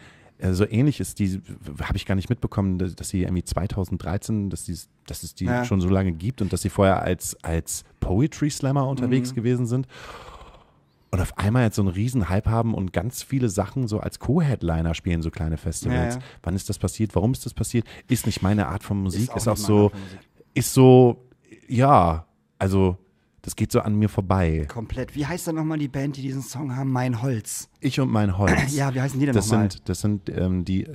äh, so ähnlich ist die, habe ich gar nicht mitbekommen, dass, dass, sie irgendwie 2013, dass, die, dass es die ja. schon so lange gibt und dass sie vorher als, als Poetry Slammer unterwegs mhm. gewesen sind. Und auf einmal jetzt so einen riesen Hype haben und ganz viele Sachen so als Co-Headliner spielen, so kleine Festivals. Ja, ja. Wann ist das passiert? Warum ist das passiert? Ist nicht meine Art von Musik. Ist auch, ist auch so, ist so, ja, also das geht so an mir vorbei. Komplett. Wie heißt dann nochmal die Band, die diesen Song haben? Mein Holz. Ich und mein Holz. ja, wie heißen die denn nochmal? Sind, das sind ähm, die,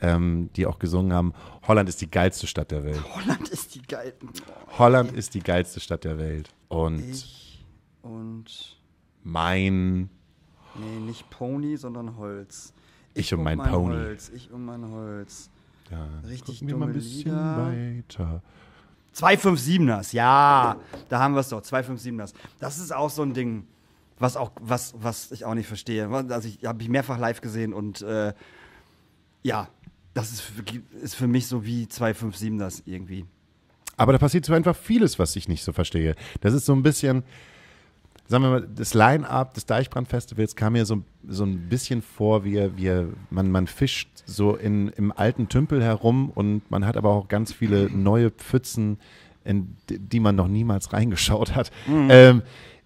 ähm, die auch gesungen haben, Holland ist die geilste Stadt der Welt. Holland ist die geilste. Oh, Holland ist die geilste Stadt der Welt. Und. Ich und. Mein. Nee, nicht Pony, sondern Holz. Ich, ich und mein, mein Pony. Holz. Ich und mein Holz. Ja, Richtig dumme mal ein bisschen Lieder. weiter. 257ers, ja, da haben wir es doch, 257ers. Das ist auch so ein Ding, was, auch, was, was ich auch nicht verstehe. Also ich habe ich mehrfach live gesehen und äh, ja, das ist, ist für mich so wie 257ers irgendwie. Aber da passiert so einfach vieles, was ich nicht so verstehe. Das ist so ein bisschen, sagen wir mal, das Line-Up des Deichbrand-Festivals kam mir so, so ein bisschen vor, wie, wie man, man fischt so in, im alten Tümpel herum und man hat aber auch ganz viele neue Pfützen, in die man noch niemals reingeschaut hat. Mhm. Ähm,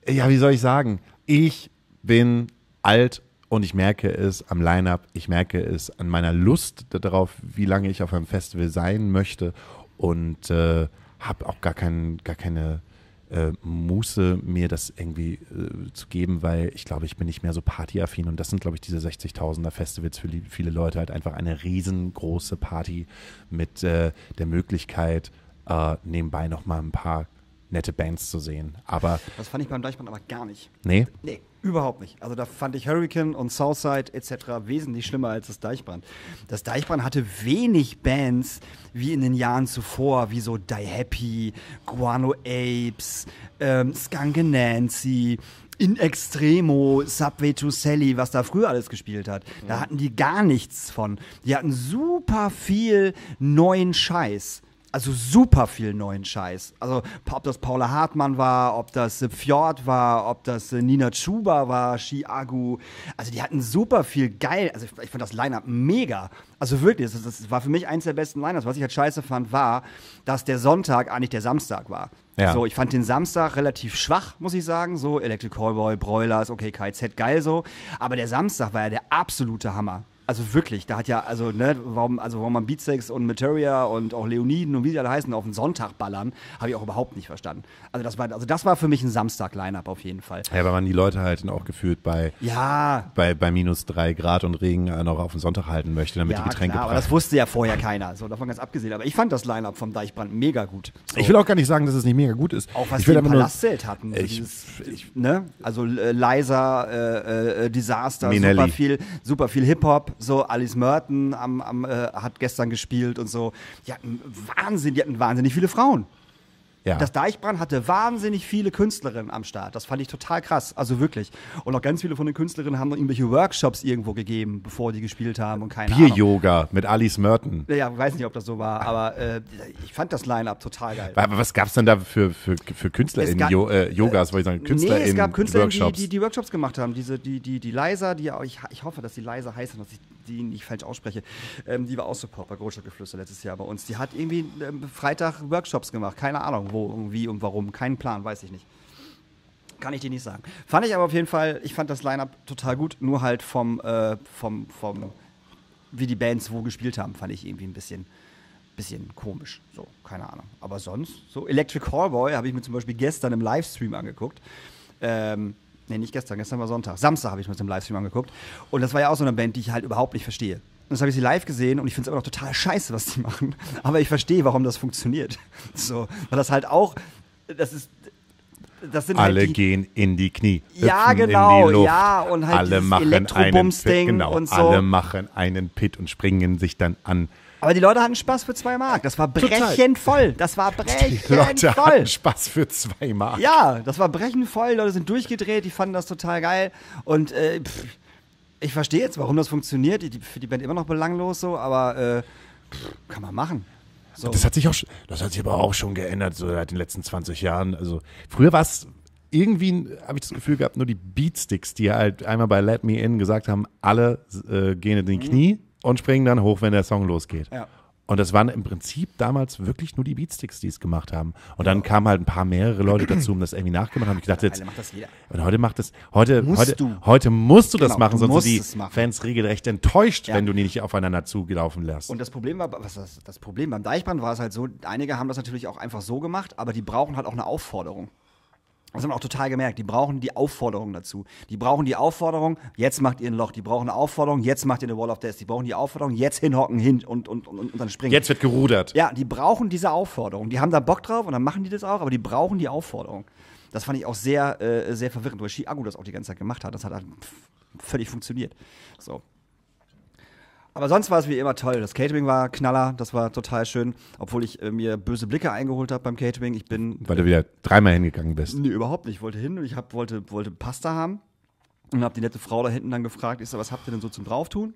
ja, wie soll ich sagen? Ich bin alt und ich merke es am Line-Up, ich merke es an meiner Lust darauf, wie lange ich auf einem Festival sein möchte und äh, habe auch gar, kein, gar keine äh, Muße, mir das irgendwie äh, zu geben, weil ich glaube, ich bin nicht mehr so partyaffin und das sind, glaube ich, diese 60.000er Festivals für viele Leute halt einfach eine riesengroße Party mit äh, der Möglichkeit, äh, nebenbei nochmal ein paar nette Bands zu sehen. Aber das fand ich beim Deichmann aber gar nicht. Nee? Nee. Überhaupt nicht. Also da fand ich Hurricane und Southside etc. wesentlich schlimmer als das Deichbrand. Das Deichbrand hatte wenig Bands wie in den Jahren zuvor, wie so Die Happy, Guano Apes, ähm, Skunk Nancy, In Extremo, Subway to Sally, was da früher alles gespielt hat. Da mhm. hatten die gar nichts von. Die hatten super viel neuen Scheiß also super viel neuen Scheiß. Also ob das Paula Hartmann war, ob das Fjord war, ob das äh, Nina Chuba war, Shi Agu. Also die hatten super viel geil. Also ich, fand das Line-Up mega. Also wirklich, das, das war für mich eins der besten Line-Ups. Was ich halt scheiße fand, war, dass der Sonntag eigentlich der Samstag war. Ja. So, ich fand den Samstag relativ schwach, muss ich sagen. So, Electric Callboy, Broilers, okay, KZ, geil so. Aber der Samstag war ja der absolute Hammer also wirklich, da hat ja, also, ne, warum, also warum man Beatsex und Materia und auch Leoniden und wie sie alle heißen, auf den Sonntag ballern, habe ich auch überhaupt nicht verstanden. Also das war, also das war für mich ein Samstag-Line-Up auf jeden Fall. Ja, weil man die Leute halt auch gefühlt bei, ja. bei, bei minus drei Grad und Regen äh, noch auf den Sonntag halten möchte, damit ja, die Getränke klar, aber das wusste ja vorher keiner, so davon ganz abgesehen. Aber ich fand das Line-Up vom Deichbrand mega gut. So. Ich will auch gar nicht sagen, dass es nicht mega gut ist. Auch was wir will im Palastzelt hatten. ich, dieses, ich, ne? Also äh, leiser, äh, äh, Disaster, Minelli. super viel, super viel Hip-Hop, so, Alice Merton am, am, äh, hat gestern gespielt und so. Die hatten Wahnsinn, die hatten wahnsinnig viele Frauen. Ja. Das Deichbrand hatte wahnsinnig viele Künstlerinnen am Start. Das fand ich total krass. Also wirklich. Und auch ganz viele von den Künstlerinnen haben noch irgendwelche Workshops irgendwo gegeben, bevor die gespielt haben und keine Bier-Yoga mit Alice Merton. Ja, weiß nicht, ob das so war, aber äh, ich fand das Line-Up total geil. Aber was gab es denn da für, für, für KünstlerInnen? Gab, jo äh, Yogas, äh, wollte ich sagen. KünstlerInnen. Nee, es gab KünstlerInnen, Die, die, die Workshops gemacht haben. Diese, die, die, die Leiser, die ich, ich hoffe, dass die Leiser heißen, dass ich die nicht falsch ausspreche. Ähm, die war auch Support bei Großstadtgeflüster letztes Jahr bei uns. Die hat irgendwie ähm, Freitag Workshops gemacht. Keine Ahnung wo wie und warum. Keinen Plan, weiß ich nicht. Kann ich dir nicht sagen. Fand ich aber auf jeden Fall, ich fand das Line-Up total gut, nur halt vom, äh, vom, vom, wie die Bands wo gespielt haben, fand ich irgendwie ein bisschen, bisschen komisch. So, keine Ahnung. Aber sonst, so Electric Callboy habe ich mir zum Beispiel gestern im Livestream angeguckt. Ähm, nee, nicht gestern, gestern war Sonntag. Samstag habe ich mir das im Livestream angeguckt. Und das war ja auch so eine Band, die ich halt überhaupt nicht verstehe. Und das habe ich sie live gesehen und ich finde es immer noch total scheiße, was die machen. Aber ich verstehe, warum das funktioniert. So, weil das halt auch, das ist, das sind Alle halt die, gehen in die Knie. Ja, genau, Luft, ja, und halt alle machen Elektrobums-Ding genau, und so. Alle machen einen Pit und springen sich dann an. Aber die Leute hatten Spaß für zwei Mark. Das war brechend voll. Das war brechend die Leute voll. Hatten Spaß für zwei Mark. Ja, das war brechend voll. Die Leute sind durchgedreht. Die fanden das total geil. Und äh, pff, ich verstehe jetzt, warum das funktioniert. Die, die, für die Band immer noch belanglos so, aber äh, pff, kann man machen. So. Das hat sich auch, das hat sich aber auch schon geändert so seit den letzten 20 Jahren. Also früher war es irgendwie, habe ich das Gefühl gehabt, nur die Beatsticks, die halt einmal bei Let Me In gesagt haben, alle äh, gehen in die mhm. Knie und springen dann hoch, wenn der Song losgeht. Ja. Und das waren im Prinzip damals wirklich nur die Beatsticks, die es gemacht haben. Und dann kamen halt ein paar mehrere Leute dazu, um das irgendwie nachgemacht haben. Ich dachte jetzt, und heute macht das, heute, musst heute, du. heute musst du genau, das machen, du sonst sind die Fans regelrecht enttäuscht, ja. wenn du die nicht aufeinander zugelaufen lässt. Und das Problem war, was das, das Problem beim Deichbrand war es halt so, einige haben das natürlich auch einfach so gemacht, aber die brauchen halt auch eine Aufforderung. Das haben wir auch total gemerkt. Die brauchen die Aufforderung dazu. Die brauchen die Aufforderung, jetzt macht ihr ein Loch. Die brauchen eine Aufforderung, jetzt macht ihr eine Wall of Death. Die brauchen die Aufforderung, jetzt hinhocken, hin und, und, und, und dann springen. Jetzt wird gerudert. Ja, die brauchen diese Aufforderung. Die haben da Bock drauf und dann machen die das auch, aber die brauchen die Aufforderung. Das fand ich auch sehr, äh, sehr verwirrend, weil Shi Agu das auch die ganze Zeit gemacht hat. Das hat halt völlig funktioniert. So. Aber sonst war es wie immer toll. Das Catering war Knaller, das war total schön, obwohl ich äh, mir böse Blicke eingeholt habe beim Catering. Ich bin. Weil du wieder dreimal hingegangen bist. Nee, überhaupt nicht. Ich wollte hin und ich hab, wollte, wollte Pasta haben. Und habe die nette Frau da hinten dann gefragt, ich was habt ihr denn so zum Drauftun?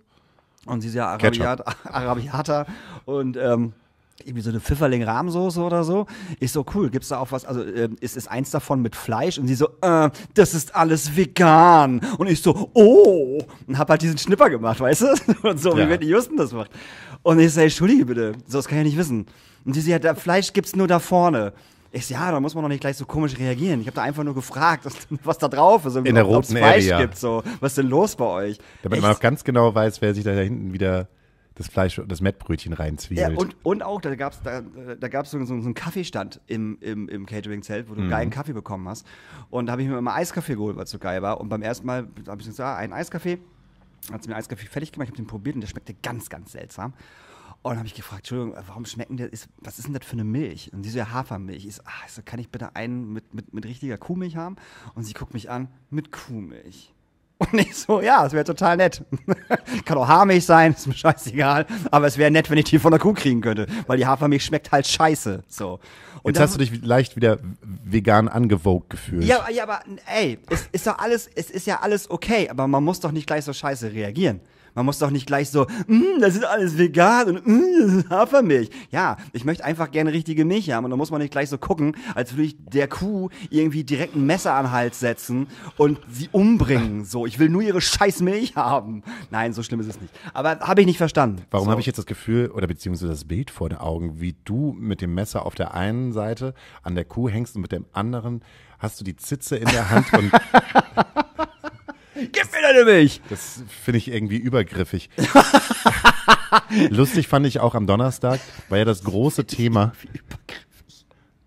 Und sie ist ja Arabiat, Arabiata und ähm, irgendwie so eine Pfifferling-Rahmsoße oder so. Ich so, cool, gibt's da auch was? Also, äh, ist, ist eins davon mit Fleisch? Und sie so, äh, das ist alles vegan. Und ich so, oh! Und hab halt diesen Schnipper gemacht, weißt du? Und so, ja. wie wenn die Justin das macht. Und ich so, hey, entschuldige bitte, so, das kann ich nicht wissen. Und sie so, ja, da, Fleisch gibt's nur da vorne. Ich so, ja, da muss man doch nicht gleich so komisch reagieren. Ich habe da einfach nur gefragt, was, was da drauf ist. In der roten Fleisch Area. Gibt, so. Was ist denn los bei euch? Damit Echt? man auch ganz genau weiß, wer sich da hinten wieder das Fleisch, und das Mettbrötchen reinzwiebelt. Ja, und, und auch, da gab es da, da gab's so, so, einen Kaffeestand im, im, im Catering-Zelt, wo du mhm. geilen Kaffee bekommen hast. Und da habe ich mir immer Eiskaffee geholt, weil es so geil war. Und beim ersten Mal habe ich gesagt, ah, einen Eiskaffee. Hat sie mir Eiskaffee fertig gemacht, ich habe den probiert und der schmeckte ganz, ganz seltsam. Und dann habe ich gefragt, Entschuldigung, warum schmecken der, ist, was ist denn das für eine Milch? Und sie so, ja, Hafermilch. Ich so, ach, so, also kann ich bitte einen mit, mit, mit richtiger Kuhmilch haben? Und sie guckt mich an, mit Kuhmilch. Und ich so, ja, es wäre total nett. Kann auch Haarmilch sein, ist mir scheißegal. Aber es wäre nett, wenn ich die von der Kuh kriegen könnte, weil die Hafermilch schmeckt halt scheiße. So. Und Jetzt dann, hast du dich leicht wieder vegan angewogt gefühlt. Ja, ja, aber ey, es ist doch alles, es ist ja alles okay, aber man muss doch nicht gleich so scheiße reagieren. Man muss doch nicht gleich so, mm, das ist alles vegan und mm, das ist Hafermilch. Ja, ich möchte einfach gerne richtige Milch haben und da muss man nicht gleich so gucken, als würde ich der Kuh irgendwie direkt ein Messer an den Hals setzen und sie umbringen. So, ich will nur ihre scheiß Milch haben. Nein, so schlimm ist es nicht. Aber habe ich nicht verstanden. Warum so. habe ich jetzt das Gefühl oder beziehungsweise das Bild vor den Augen, wie du mit dem Messer auf der einen Seite an der Kuh hängst und mit dem anderen hast du die Zitze in der Hand und Gib mir deine Milch! Das finde ich irgendwie übergriffig. Lustig fand ich auch am Donnerstag, war ja das große Thema.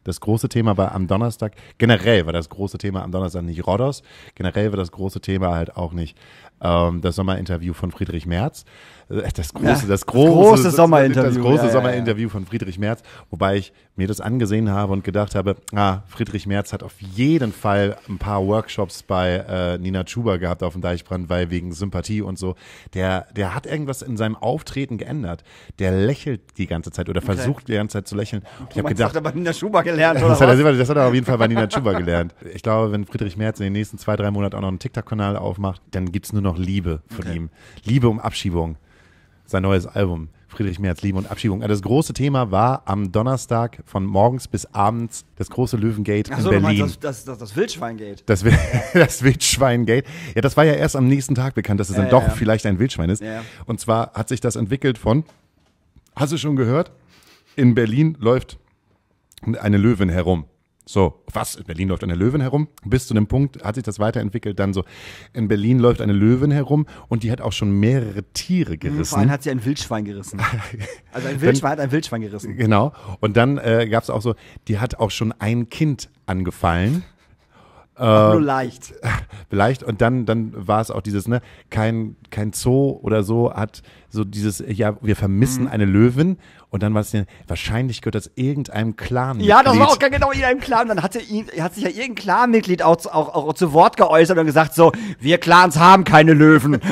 Das große Thema war am Donnerstag, generell war das große Thema am Donnerstag nicht Rodos, generell war das große Thema halt auch nicht ähm, das Sommerinterview von Friedrich Merz. Äh, das große, ja, das große, große Sommerinterview. Das große ja, Sommerinterview ja, von Friedrich Merz, wobei ich mir das angesehen habe und gedacht habe, ah, Friedrich Merz hat auf jeden Fall ein paar Workshops bei äh, Nina Schuber gehabt auf dem Deichbrand, weil wegen Sympathie und so. Der, der hat irgendwas in seinem Auftreten geändert. Der lächelt die ganze Zeit oder okay. versucht die ganze Zeit zu lächeln. Ich habe gedacht, aber Nina Schuber gelernt, oder? Das hat, er, das hat er auf jeden Fall bei Nina Chuba gelernt. Ich glaube, wenn Friedrich Merz in den nächsten zwei, drei Monaten auch noch einen TikTok-Kanal aufmacht, dann gibt es nur noch Liebe von okay. ihm. Liebe um Abschiebung. Sein neues Album. Friedrich Merz, Liebe und Abschiebung. Das große Thema war am Donnerstag von morgens bis abends das große Löwengate Ach so, in Berlin. Meinst, das, das, das, Wildschweingate. Das, das Wildschweingate. Ja, das war ja erst am nächsten Tag bekannt, dass es ja, dann doch ja. vielleicht ein Wildschwein ist. Und zwar hat sich das entwickelt von, hast du schon gehört, in Berlin läuft eine Löwin herum. So, was? In Berlin läuft eine Löwin herum? Bis zu dem Punkt hat sich das weiterentwickelt, dann so, in Berlin läuft eine Löwin herum und die hat auch schon mehrere Tiere hm, gerissen. vor allem hat sie ein Wildschwein gerissen. Also ein Wildschwein dann, hat ein Wildschwein gerissen. Genau. Und dann äh, gab es auch so, die hat auch schon ein Kind angefallen. Äh, nur leicht. Leicht. Und dann, dann war es auch dieses, ne, kein, kein Zoo oder so hat so dieses, ja, wir vermissen mhm. eine Löwin. Und dann war es, wahrscheinlich gehört das irgendeinem Clan. Ja, das war auch genau irgendeinem Clan. Dann hatte ihn, hat sich ja irgendein Clan-Mitglied auch, auch, auch zu Wort geäußert und gesagt, so, wir Clans haben keine Löwen.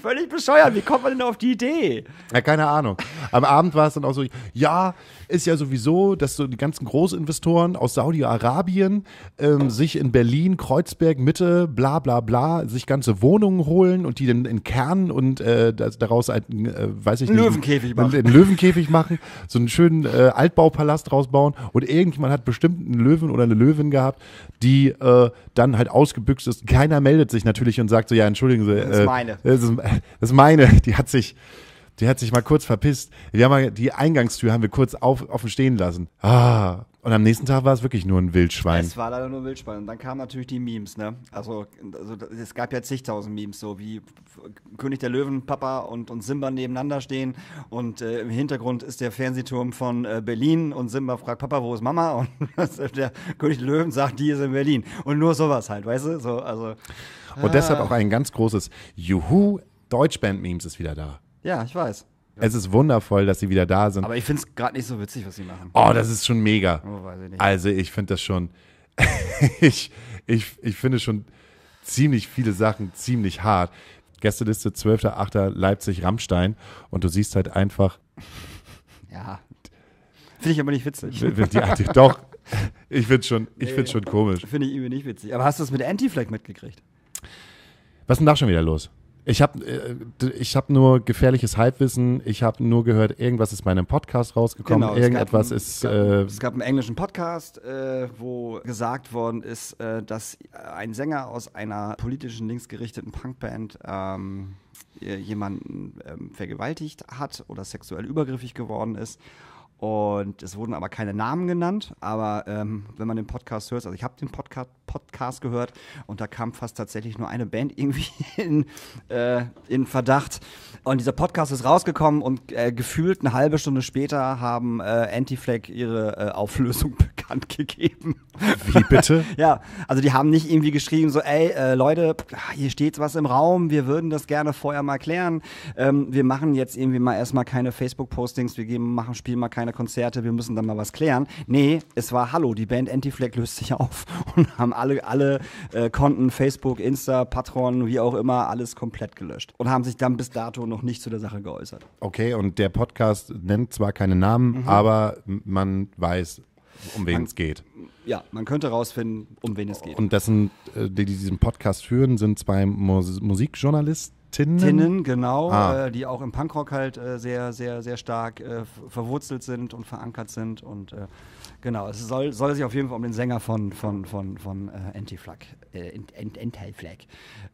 Völlig bescheuert, wie kommt man denn auf die Idee? Ja, keine Ahnung. Am Abend war es dann auch so, ja, ist ja sowieso, dass so die ganzen Großinvestoren aus Saudi-Arabien ähm, sich in Berlin, Kreuzberg, Mitte, bla bla bla, sich ganze Wohnungen holen und die dann in Kernen und äh, daraus einen, äh, weiß ich nicht, Löwenkäfig machen. einen Löwenkäfig machen, so einen schönen äh, Altbaupalast rausbauen und irgendjemand hat bestimmt einen Löwen oder eine Löwin gehabt, die äh, dann halt ausgebüxt ist. Keiner meldet sich natürlich und sagt so, ja, entschuldigen Sie. das ist äh, meine. Das ist, das ist meine. Die hat sich die hat sich mal kurz verpisst. Wir haben mal, die Eingangstür haben wir kurz auf, offen stehen lassen. Ah. Und am nächsten Tag war es wirklich nur ein Wildschwein. Es war leider nur ein Wildschwein. Und dann kamen natürlich die Memes, ne? Also, also es gab ja zigtausend Memes, so wie König der Löwen, Papa und, und Simba nebeneinander stehen. Und äh, im Hintergrund ist der Fernsehturm von äh, Berlin und Simba fragt, Papa, wo ist Mama? Und der König der Löwen sagt, die ist in Berlin. Und nur sowas halt, weißt du? So, also, und ah. deshalb auch ein ganz großes Juhu, Deutschband-Memes ist wieder da. Ja, ich weiß. Es ist wundervoll, dass sie wieder da sind. Aber ich finde es gerade nicht so witzig, was sie machen. Oh, das ist schon mega. Oh, weiß ich nicht. Also ich finde das schon, ich, ich, ich finde schon ziemlich viele Sachen ziemlich hart. Gästeliste 12.8. Leipzig Rammstein und du siehst halt einfach. Ja. Finde ich aber nicht witzig. Die, Art, doch, ich finde schon, nee, find's schon komisch. Finde ich irgendwie nicht witzig. Aber hast du es mit Anti-Flag mitgekriegt? Was ist denn da schon wieder los? Ich habe äh, ich hab nur gefährliches Halbwissen. Ich habe nur gehört, irgendwas ist bei einem Podcast rausgekommen. Genau, irgendetwas ein, ist. Es gab, äh, es gab, einen englischen Podcast, äh, wo gesagt worden ist, äh, dass ein Sänger aus einer politischen linksgerichteten Punkband. Ähm, äh, jemanden ähm, vergewaltigt hat oder sexuell übergriffig geworden ist und es wurden aber keine Namen genannt, aber ähm, wenn man den Podcast hört, also ich habe den Podca Podcast gehört und da kam fast tatsächlich nur eine Band irgendwie in, äh, in Verdacht. Und dieser Podcast ist rausgekommen und äh, gefühlt eine halbe Stunde später haben äh, Anti-Flag ihre äh, Auflösung bekommen Hand gegeben. Wie bitte? ja, also die haben nicht irgendwie geschrieben, so, ey, äh, Leute, hier steht was im Raum, wir würden das gerne vorher mal klären. Ähm, wir machen jetzt irgendwie mal erstmal keine Facebook-Postings, wir geben, machen, spielen mal keine Konzerte, wir müssen dann mal was klären. Nee, es war Hallo, die Band anti löst sich auf und haben alle, alle äh, Konten, Facebook, Insta, Patron, wie auch immer, alles komplett gelöscht und haben sich dann bis dato noch nicht zu der Sache geäußert. Okay, und der Podcast nennt zwar keine Namen, mhm. aber man weiß, um wen es geht. Ja, man könnte rausfinden, um wen es geht. Und dessen, sind, äh, die diesen Podcast führen, sind zwei Mus Musikjournalisten. Tinnen? Tinnen, genau, ah. äh, die auch im Punkrock halt äh, sehr, sehr, sehr stark äh, verwurzelt sind und verankert sind und äh, Genau, es soll, soll sich auf jeden Fall um den Sänger von, von, von, von äh, Anti-Flag, äh, Anti-Flag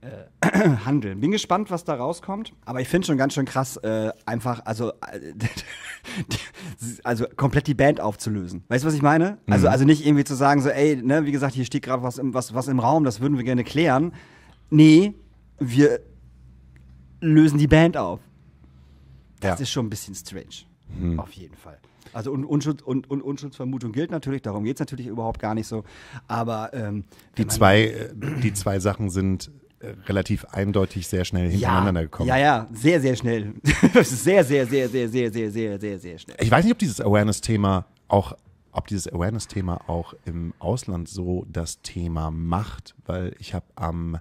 äh, handeln. Bin gespannt, was da rauskommt, aber ich finde schon ganz schön krass, äh, einfach, also, äh, also komplett die Band aufzulösen. Weißt du, was ich meine? Also, mhm. Also, also nicht irgendwie zu sagen, so, ey, ne, wie gesagt, hier steht gerade was im, was, was im Raum, das würden wir gerne klären. Nee, wir lösen die Band auf. Das ja. ist schon ein bisschen strange. Mhm. Auf jeden Fall. Also und, Unschuld, und, und Unschuldsvermutung gilt natürlich, darum geht es natürlich überhaupt gar nicht so. Aber ähm, die, zwei, äh, die zwei Sachen sind äh, relativ eindeutig sehr schnell hintereinander ja, gekommen. Ja, ja, sehr, sehr schnell. sehr, sehr, sehr, sehr, sehr, sehr, sehr, sehr, sehr schnell. Ich weiß nicht, ob dieses Awareness-Thema auch, ob dieses Awareness-Thema auch im Ausland so das Thema macht, weil ich habe am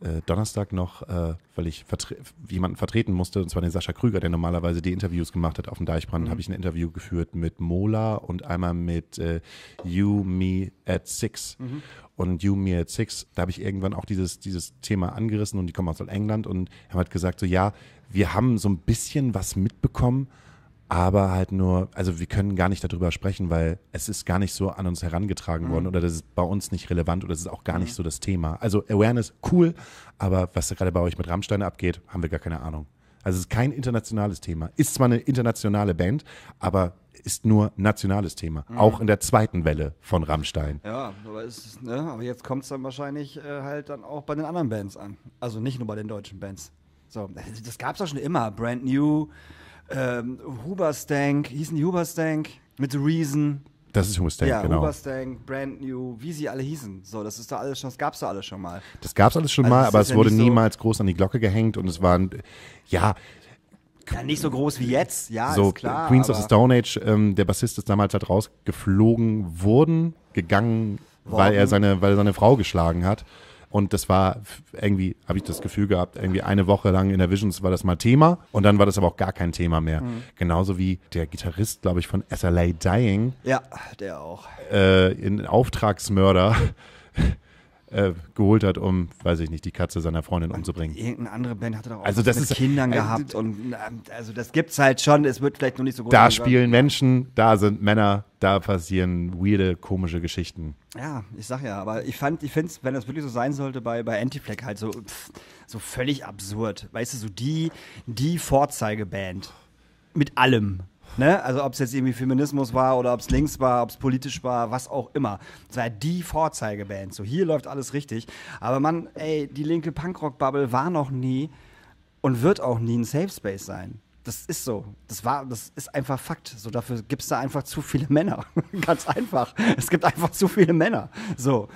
äh, Donnerstag noch, äh, weil ich vertre jemanden vertreten musste, und zwar den Sascha Krüger, der normalerweise die Interviews gemacht hat auf dem Deichbrand, mhm. habe ich ein Interview geführt mit Mola und einmal mit äh, You Me at Six. Mhm. Und You Me at Six, da habe ich irgendwann auch dieses, dieses Thema angerissen und die kommen aus England und haben halt gesagt, so ja, wir haben so ein bisschen was mitbekommen, aber halt nur, also wir können gar nicht darüber sprechen, weil es ist gar nicht so an uns herangetragen mhm. worden oder das ist bei uns nicht relevant oder das ist auch gar mhm. nicht so das Thema. Also Awareness, cool, aber was gerade bei euch mit Rammstein abgeht, haben wir gar keine Ahnung. Also es ist kein internationales Thema. Ist zwar eine internationale Band, aber ist nur nationales Thema. Mhm. Auch in der zweiten Welle von Rammstein. Ja, aber, ist, ne? aber jetzt kommt es dann wahrscheinlich äh, halt dann auch bei den anderen Bands an. Also nicht nur bei den deutschen Bands. So, das gab es doch schon immer. Brand New, ähm, Huberstank, hießen die Huberstank mit The Reason. Das ist Huberstank, ja, genau. Huberstank, Brand New, wie sie alle hießen. So, das ist da alles schon, das gab's da alles schon mal. Das gab's alles schon also mal, aber es ja wurde niemals so groß an die Glocke gehängt und es waren, ja, ja, nicht so groß wie jetzt, ja, so, ist klar. Queens of the Stone Age, ähm, der Bassist ist damals halt rausgeflogen worden, gegangen, worden. weil er seine, weil er seine Frau geschlagen hat. Und das war irgendwie, habe ich das Gefühl gehabt, irgendwie eine Woche lang in der Visions war das mal Thema und dann war das aber auch gar kein Thema mehr. Mhm. Genauso wie der Gitarrist, glaube ich, von SLA Dying. Ja, der auch. Äh, in Auftragsmörder. äh, geholt hat, um, weiß ich nicht, die Katze seiner Freundin umzubringen. Irgendeine andere Band hatte doch auch also das mit ist, Kindern äh, gehabt und äh, also das gibt es halt schon, es wird vielleicht noch nicht so gut. Da spielen Menschen, da sind Männer, da passieren weirde, komische Geschichten. Ja, ich sag ja, aber ich fand, ich find's, wenn das wirklich so sein sollte, bei, bei Antifleck halt so, pff, so völlig absurd. Weißt du, so die, die Vorzeigeband. Mit allem. Ne? Also ob es jetzt irgendwie Feminismus war oder ob es links war, ob es politisch war, was auch immer. Es war die Vorzeigeband. So hier läuft alles richtig. Aber man, ey, die linke Punkrock-Bubble war noch nie und wird auch nie ein Safe Space sein. Das ist so. Das war, das ist einfach Fakt. So, dafür gibt es da einfach zu viele Männer. Ganz einfach. Es gibt einfach zu viele Männer. So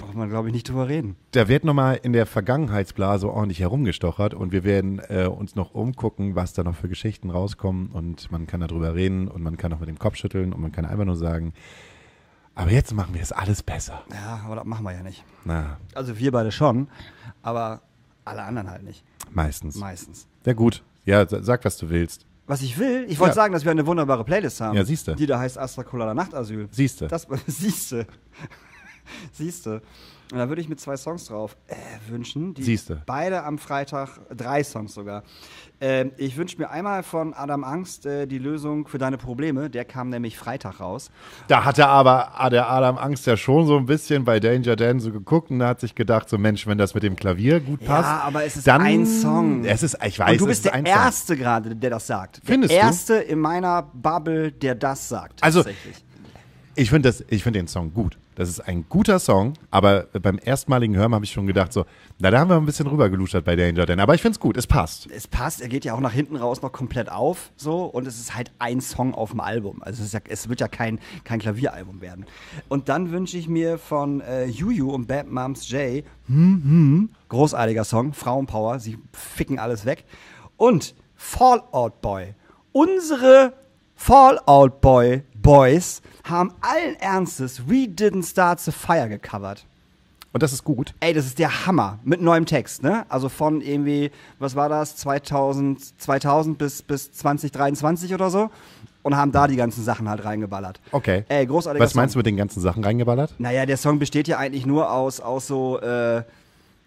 braucht man, glaube ich, nicht drüber reden. Da wird nochmal in der Vergangenheitsblase ordentlich herumgestochert und wir werden äh, uns noch umgucken, was da noch für Geschichten rauskommen und man kann darüber reden und man kann auch mit dem Kopf schütteln und man kann einfach nur sagen, aber jetzt machen wir es alles besser. Ja, aber das machen wir ja nicht. Na. Also wir beide schon, aber alle anderen halt nicht. Meistens. Meistens. Sehr gut. Ja, sag, was du willst. Was ich will, ich wollte ja. sagen, dass wir eine wunderbare Playlist haben. Ja, siehst du. Die da heißt Astra Colada Nachtasyl. Siehst du. siehst du. Siehst du. Und da würde ich mir zwei Songs drauf äh, wünschen. Siehste. Beide am Freitag, drei Songs sogar. Ähm, ich wünsche mir einmal von Adam Angst äh, die Lösung für deine Probleme. Der kam nämlich Freitag raus. Da hatte aber der Adam Angst ja schon so ein bisschen bei Danger Dan so geguckt und hat sich gedacht, so Mensch, wenn das mit dem Klavier gut passt. Ja, aber es ist dann, ein Song. Es ist, ich weiß, und du bist der Erste gerade, der das sagt. Findest der Erste du? in meiner Bubble, der das sagt. Also, ich finde find den Song gut. Das ist ein guter Song, aber beim erstmaligen Hören habe ich schon gedacht, so, na, da haben wir ein bisschen rübergeluschert bei Danger Dan. Aber ich finde es gut, es passt. Es passt, er geht ja auch nach hinten raus noch komplett auf, so, und es ist halt ein Song auf dem Album. Also es, ja, es wird ja kein, kein Klavieralbum werden. Und dann wünsche ich mir von äh, Juju und Bad Moms J, hm, hm, großartiger Song, Frauenpower, sie ficken alles weg. Und Fallout Boy, unsere Fallout Boy Boys haben allen Ernstes We Didn't Start the Fire gecovert. Und das ist gut. Ey, das ist der Hammer. Mit neuem Text, ne? Also von irgendwie, was war das? 2000, 2000 bis, bis 2023 oder so. Und haben da die ganzen Sachen halt reingeballert. Okay. Ey, großartig. Was meinst Song. du mit den ganzen Sachen reingeballert? Naja, der Song besteht ja eigentlich nur aus, aus so, äh,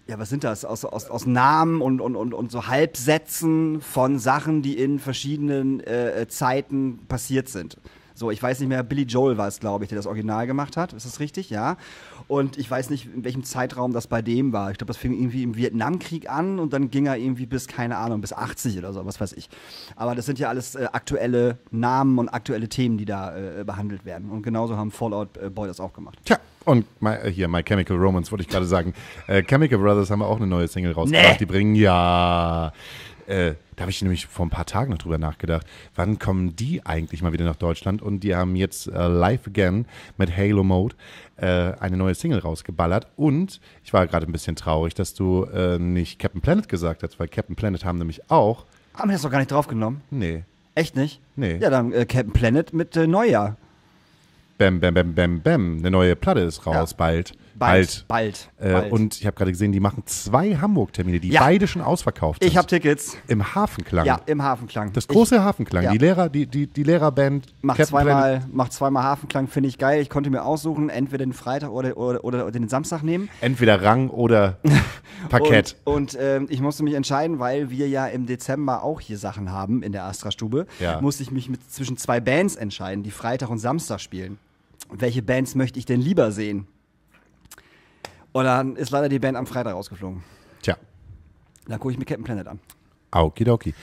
ja, was sind das? Aus, aus, aus Namen und, und, und, und so Halbsätzen von Sachen, die in verschiedenen äh, äh, Zeiten passiert sind. So, ich weiß nicht mehr, Billy Joel war es, glaube ich, der das Original gemacht hat. Ist das richtig? Ja. Und ich weiß nicht, in welchem Zeitraum das bei dem war. Ich glaube, das fing irgendwie im Vietnamkrieg an und dann ging er irgendwie bis, keine Ahnung, bis 80 oder so, was weiß ich. Aber das sind ja alles äh, aktuelle Namen und aktuelle Themen, die da äh, behandelt werden. Und genauso haben Fallout äh, Boy das auch gemacht. Tja. Und my, äh, hier, My Chemical Romance, wollte ich gerade sagen. Äh, Chemical Brothers haben auch eine neue Single rausgebracht. Nee. Die bringen ja äh, da habe ich nämlich vor ein paar Tagen noch drüber nachgedacht. Wann kommen die eigentlich mal wieder nach Deutschland? Und die haben jetzt äh, Live Again mit Halo Mode äh, eine neue Single rausgeballert. Und ich war gerade ein bisschen traurig, dass du äh, nicht Captain Planet gesagt hast, weil Captain Planet haben nämlich auch. Haben wir das noch gar nicht draufgenommen? Nee. Echt nicht? Nee. Ja, dann äh, Captain Planet mit äh, Neujahr. Bam, bam, bam, bam, bam. Eine neue Platte ist raus ja. bald. Bald. Bald. Halt. Bald, äh, Und ich habe gerade gesehen, die machen zwei Hamburg-Termine, die ja. beide schon ausverkauft sind. Ich habe Tickets. Im Hafenklang. Ja, im Hafenklang. Das große ich, Hafenklang. Ja. Die Lehrer, die, die, die Lehrerband. Macht zweimal, macht zweimal Hafenklang, finde ich geil. Ich konnte mir aussuchen, entweder den Freitag oder, oder, oder den Samstag nehmen. Entweder Rang oder Parkett. und, und ähm, ich musste mich entscheiden, weil wir ja im Dezember auch hier Sachen haben in der Astra-Stube. Ja. Musste ich mich mit, zwischen zwei Bands entscheiden, die Freitag und Samstag spielen. Welche Bands möchte ich denn lieber sehen? Und dann ist leider die Band am Freitag rausgeflogen. Tja. Dann gucke ich mir Captain Planet an. Okidoki.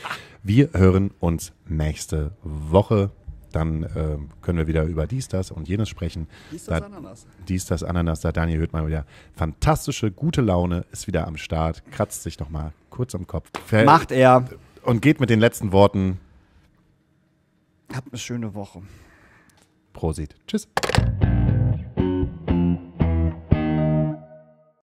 Wir hören uns nächste Woche. Dann äh, können wir wieder über dies, das und jenes sprechen. Dies, das, da, Ananas. Dies, das, Ananas. Da Daniel hört mal wieder fantastische, gute Laune, ist wieder am Start, kratzt sich nochmal kurz am Kopf. Ver Macht er. Und geht mit den letzten Worten. Habt eine schöne Woche. Prosit. Tschüss.